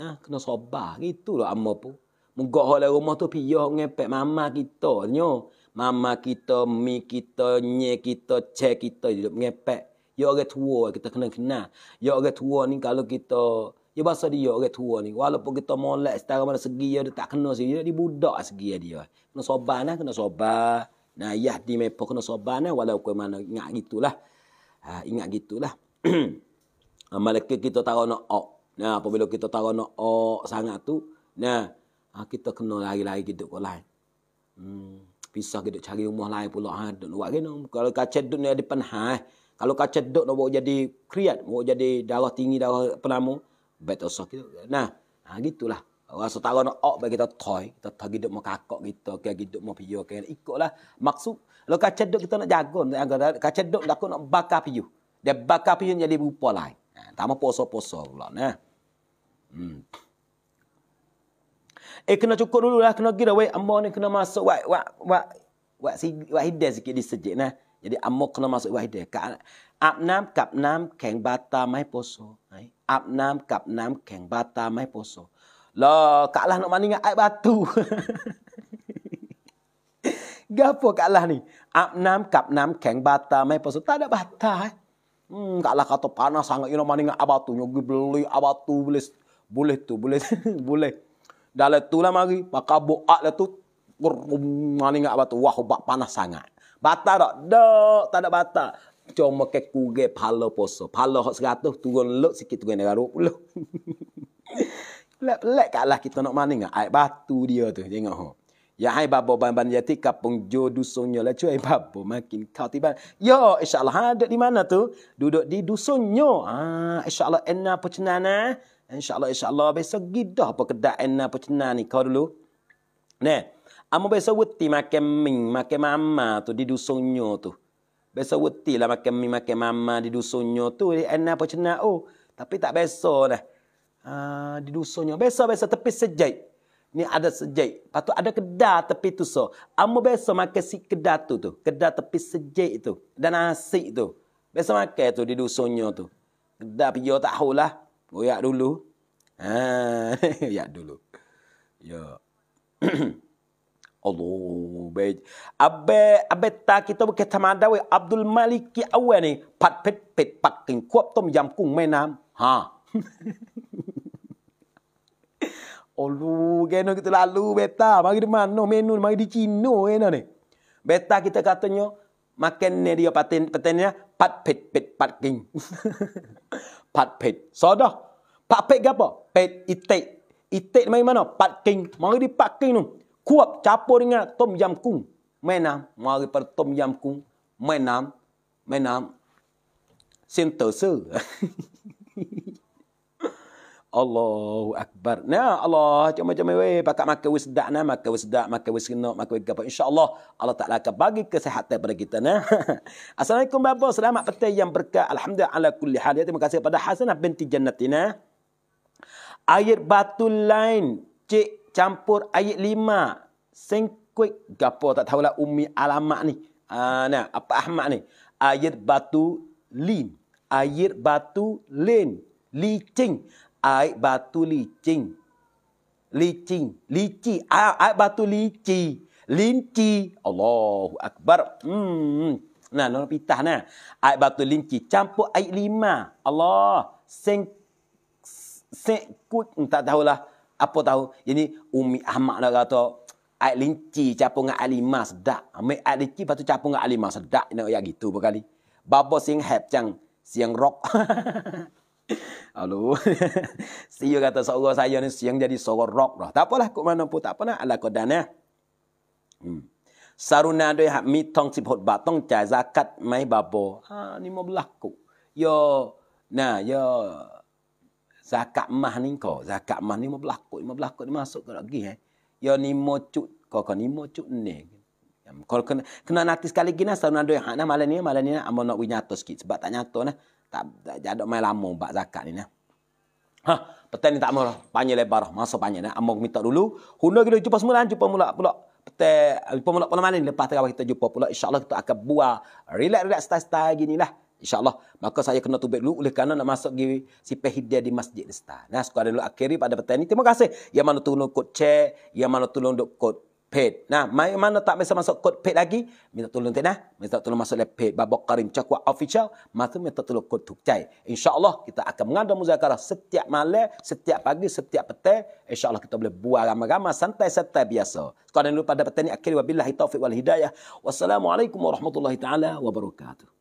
Ha, kena sobah. Gitu lah amma pun. Munggok halai rumah tu piyah ngepek mama kita. Nyo mama kita, mi kita, nye kita, cek kita hidup ngepek. Ya orang tua kita kena kenal. Ya orang tua ni kalau kita, ya bahasa dia orang tua ni. Walaupun kita molek setara mana segi dia, dia tak kena segi dia. Dia budak segi dia. Kena sobat lah, kena sobat. Nah, ya di mepo kena sobat lah. Walaupun mana ingat gitulah. Ha, ingat gitulah. Ah, Malaika kita taruh nak ok. Nah, apabila kita taruh nak ok sangat tu. Nah, ah, kita kena lari-lari gitu kau lain. Hmm pisah kita cari rumah lain pula ha duk luar kena kalau kacat duk ni depan ha kalau kacat duk nak buat jadi kriat mau jadi darah tinggi darah pelamu bet usah kita nah ha gitulah rasa tak nak ok bagi kita toy kita tak hidup mau kakak kita ke hidup mau piyo ke ikutlah maksud kalau kacat duk kita nak jago kacat duk nak nak bakar piyo dia bakar piyo jadi rupa lain ha, tak apa poso-poso pula nah hmm Eh kena cukup dulu lah. Kena kira weh. Amor ni kena masuk. Wah. Wah. Wah. Wah. Si, wah. Hidai sikit di sejik nah. Jadi amor kena masuk. Wah. Hidai. Kak. Ap nam. Kap nam. Keng bata mai poso. Hai. Ap nam. Kap nam. Keng bata mai poso. Loh. Kak lah nak maning air batu. Gapo kak lah ni. Ap nam. Kap nam. Keng bata mai poso. Tak ada bata. Hai. Hmm, kalah kata panas sangat. You know, maning air batu. Nyogi beli air batu. Boleh. Boleh tu. Boleh. Boleh. Dalam tu lah mari. Maka buat lah tu. Mani ingat batu. Wah, bak panas sangat. Batal tak? Tak, tak ada batal. Cuma ke kure pala poso. Pala hak seratus, turun lep sikit, turun negara puluh. Lek-lek kat lah kita nak mani ingat. Air batu dia tu. Tengok ho. Ya hai babo ban ban jati kapung jo dusunnya lah cuai babo makin kau tiba. Yo insyaallah ada di mana tu? Duduk di dusunnya. Ah insyaallah enna pecenana. Eh? InsyaAllah, insyaAllah. Besok gidah apa kedai enak apa cina ni kau dulu. Ne. Amo besok wetti makan ming, makan mama tu di dusunnya tu. Besok wetti lah makan ming, makan mama di dusunnya tu. Enak apa cina. Oh, tapi tak besok dah. Uh, di dusunnya. Besok-besok tepi sejait. Ni ada sejai, patu ada kedah, tepi tu so. Amo besok makan si kedah tu tu. kedah tepi sejai itu. Dan nasi tu. Besok makan tu di dusunnya tu. Kedah pijau tak lah. Goyak dulu. Ha, goyak dulu. Ya. Allah baik. Abe abe tak kita berkata mada we Abdul Maliki awal ni pat pet pet pat king kuap tom yam kung main nam. Ha. Olu geno kita lalu beta mari mana menu mari di Cina eh ni. Beta kita katanya makan ni dia patin patin ni pat pet pet pat king pat pet so dah pat pet gapo pet itik itik mai mana pat king mari di pat king tu kuap capur dengan tom yam kung mena mari per tom yam kung mena mena sentosa Allahu akbar. Nah Allah macam-macam wei pakak makan wis sedak nah makan wis sedak makan wis kena makan wis gapo insyaallah Allah Allah Taala akan bagi kesihatan kepada kita nah. Assalamualaikum babo selamat petang yang berkah alhamdulillah ala kulli hal. Ya, terima kasih kepada Hasanah binti Jannatina. Air batu lain cik campur air lima sengkuik gapo tak tahulah umi alamak ni. Ah uh, nah apa ahmak ni? Air batu lin. Air batu lin. licin air batu licin. Licin. Lici. Air, batu lici. Linci. Allahu Akbar. Hmm. Nah, nona pitah nah. Air batu linci. Campur air lima. Allah. sen, sen, Kut. Hmm, tahu lah. Apa tahu. Jadi Umi Ahmad nak lah kata. Air linci campur dengan air lima. Sedap. Ambil air linci. batu tu campur dengan air lima. Sedap. Nak ya gitu berkali. Babo sing hap cang. Siang rock. Alu. Siyo kata suara saya ni siang jadi suara rock lah. Tak apalah kok mana pun tak apalah ala kau dana? Eh. Hmm. Saruna de hak mi tong sipot ba tong jai zakat mai babo. Ha ni mo berlaku. Yo na, yo zakat mah ni kau? zakat mah ni mo berlaku mo berlaku ni masuk ke lagi eh. Yo ni mo cuk kau ko ni mo cuk ni. Kalau kena, kena nanti sekali gina lah, saruna de hak nah malam ni malam ni lah. amo nak winyato sikit sebab tak nyato nah tak, tak jadok main lama bab zakat ni nah. Ha, petang ni tak mahu lah. Panjang lebar lah. Masa panjang lah. Amor minta dulu. Hunda kita jumpa semula. Jumpa mula pula. Petang. Jumpa eh, mula pula malam. Lepas terawak kita jumpa pula. Allah kita akan buat. Relax-relax style-style gini lah. InsyaAllah. Maka saya kena tubik dulu. Oleh kerana nak masuk pergi si pehidia di masjid. Nah, sekolah dulu akhiri pada petang ni. Terima kasih. Yang mana tolong kot cek. Yang mana tolong duk kot paid. Nah, mana tak bisa masuk kod paid lagi, minta tolong tak nah. Minta tolong masuk lep paid. Babak Karim Cakwa Official, masa minta tolong kod tuk cai. Allah kita akan mengadu muzakarah setiap malam, setiap pagi, setiap petang. Insya Allah kita boleh buat ramai-ramai, santai-santai biasa. Sekarang dulu pada petang ni, akhir wabillahi taufiq wal hidayah. Wassalamualaikum warahmatullahi ta'ala wabarakatuh.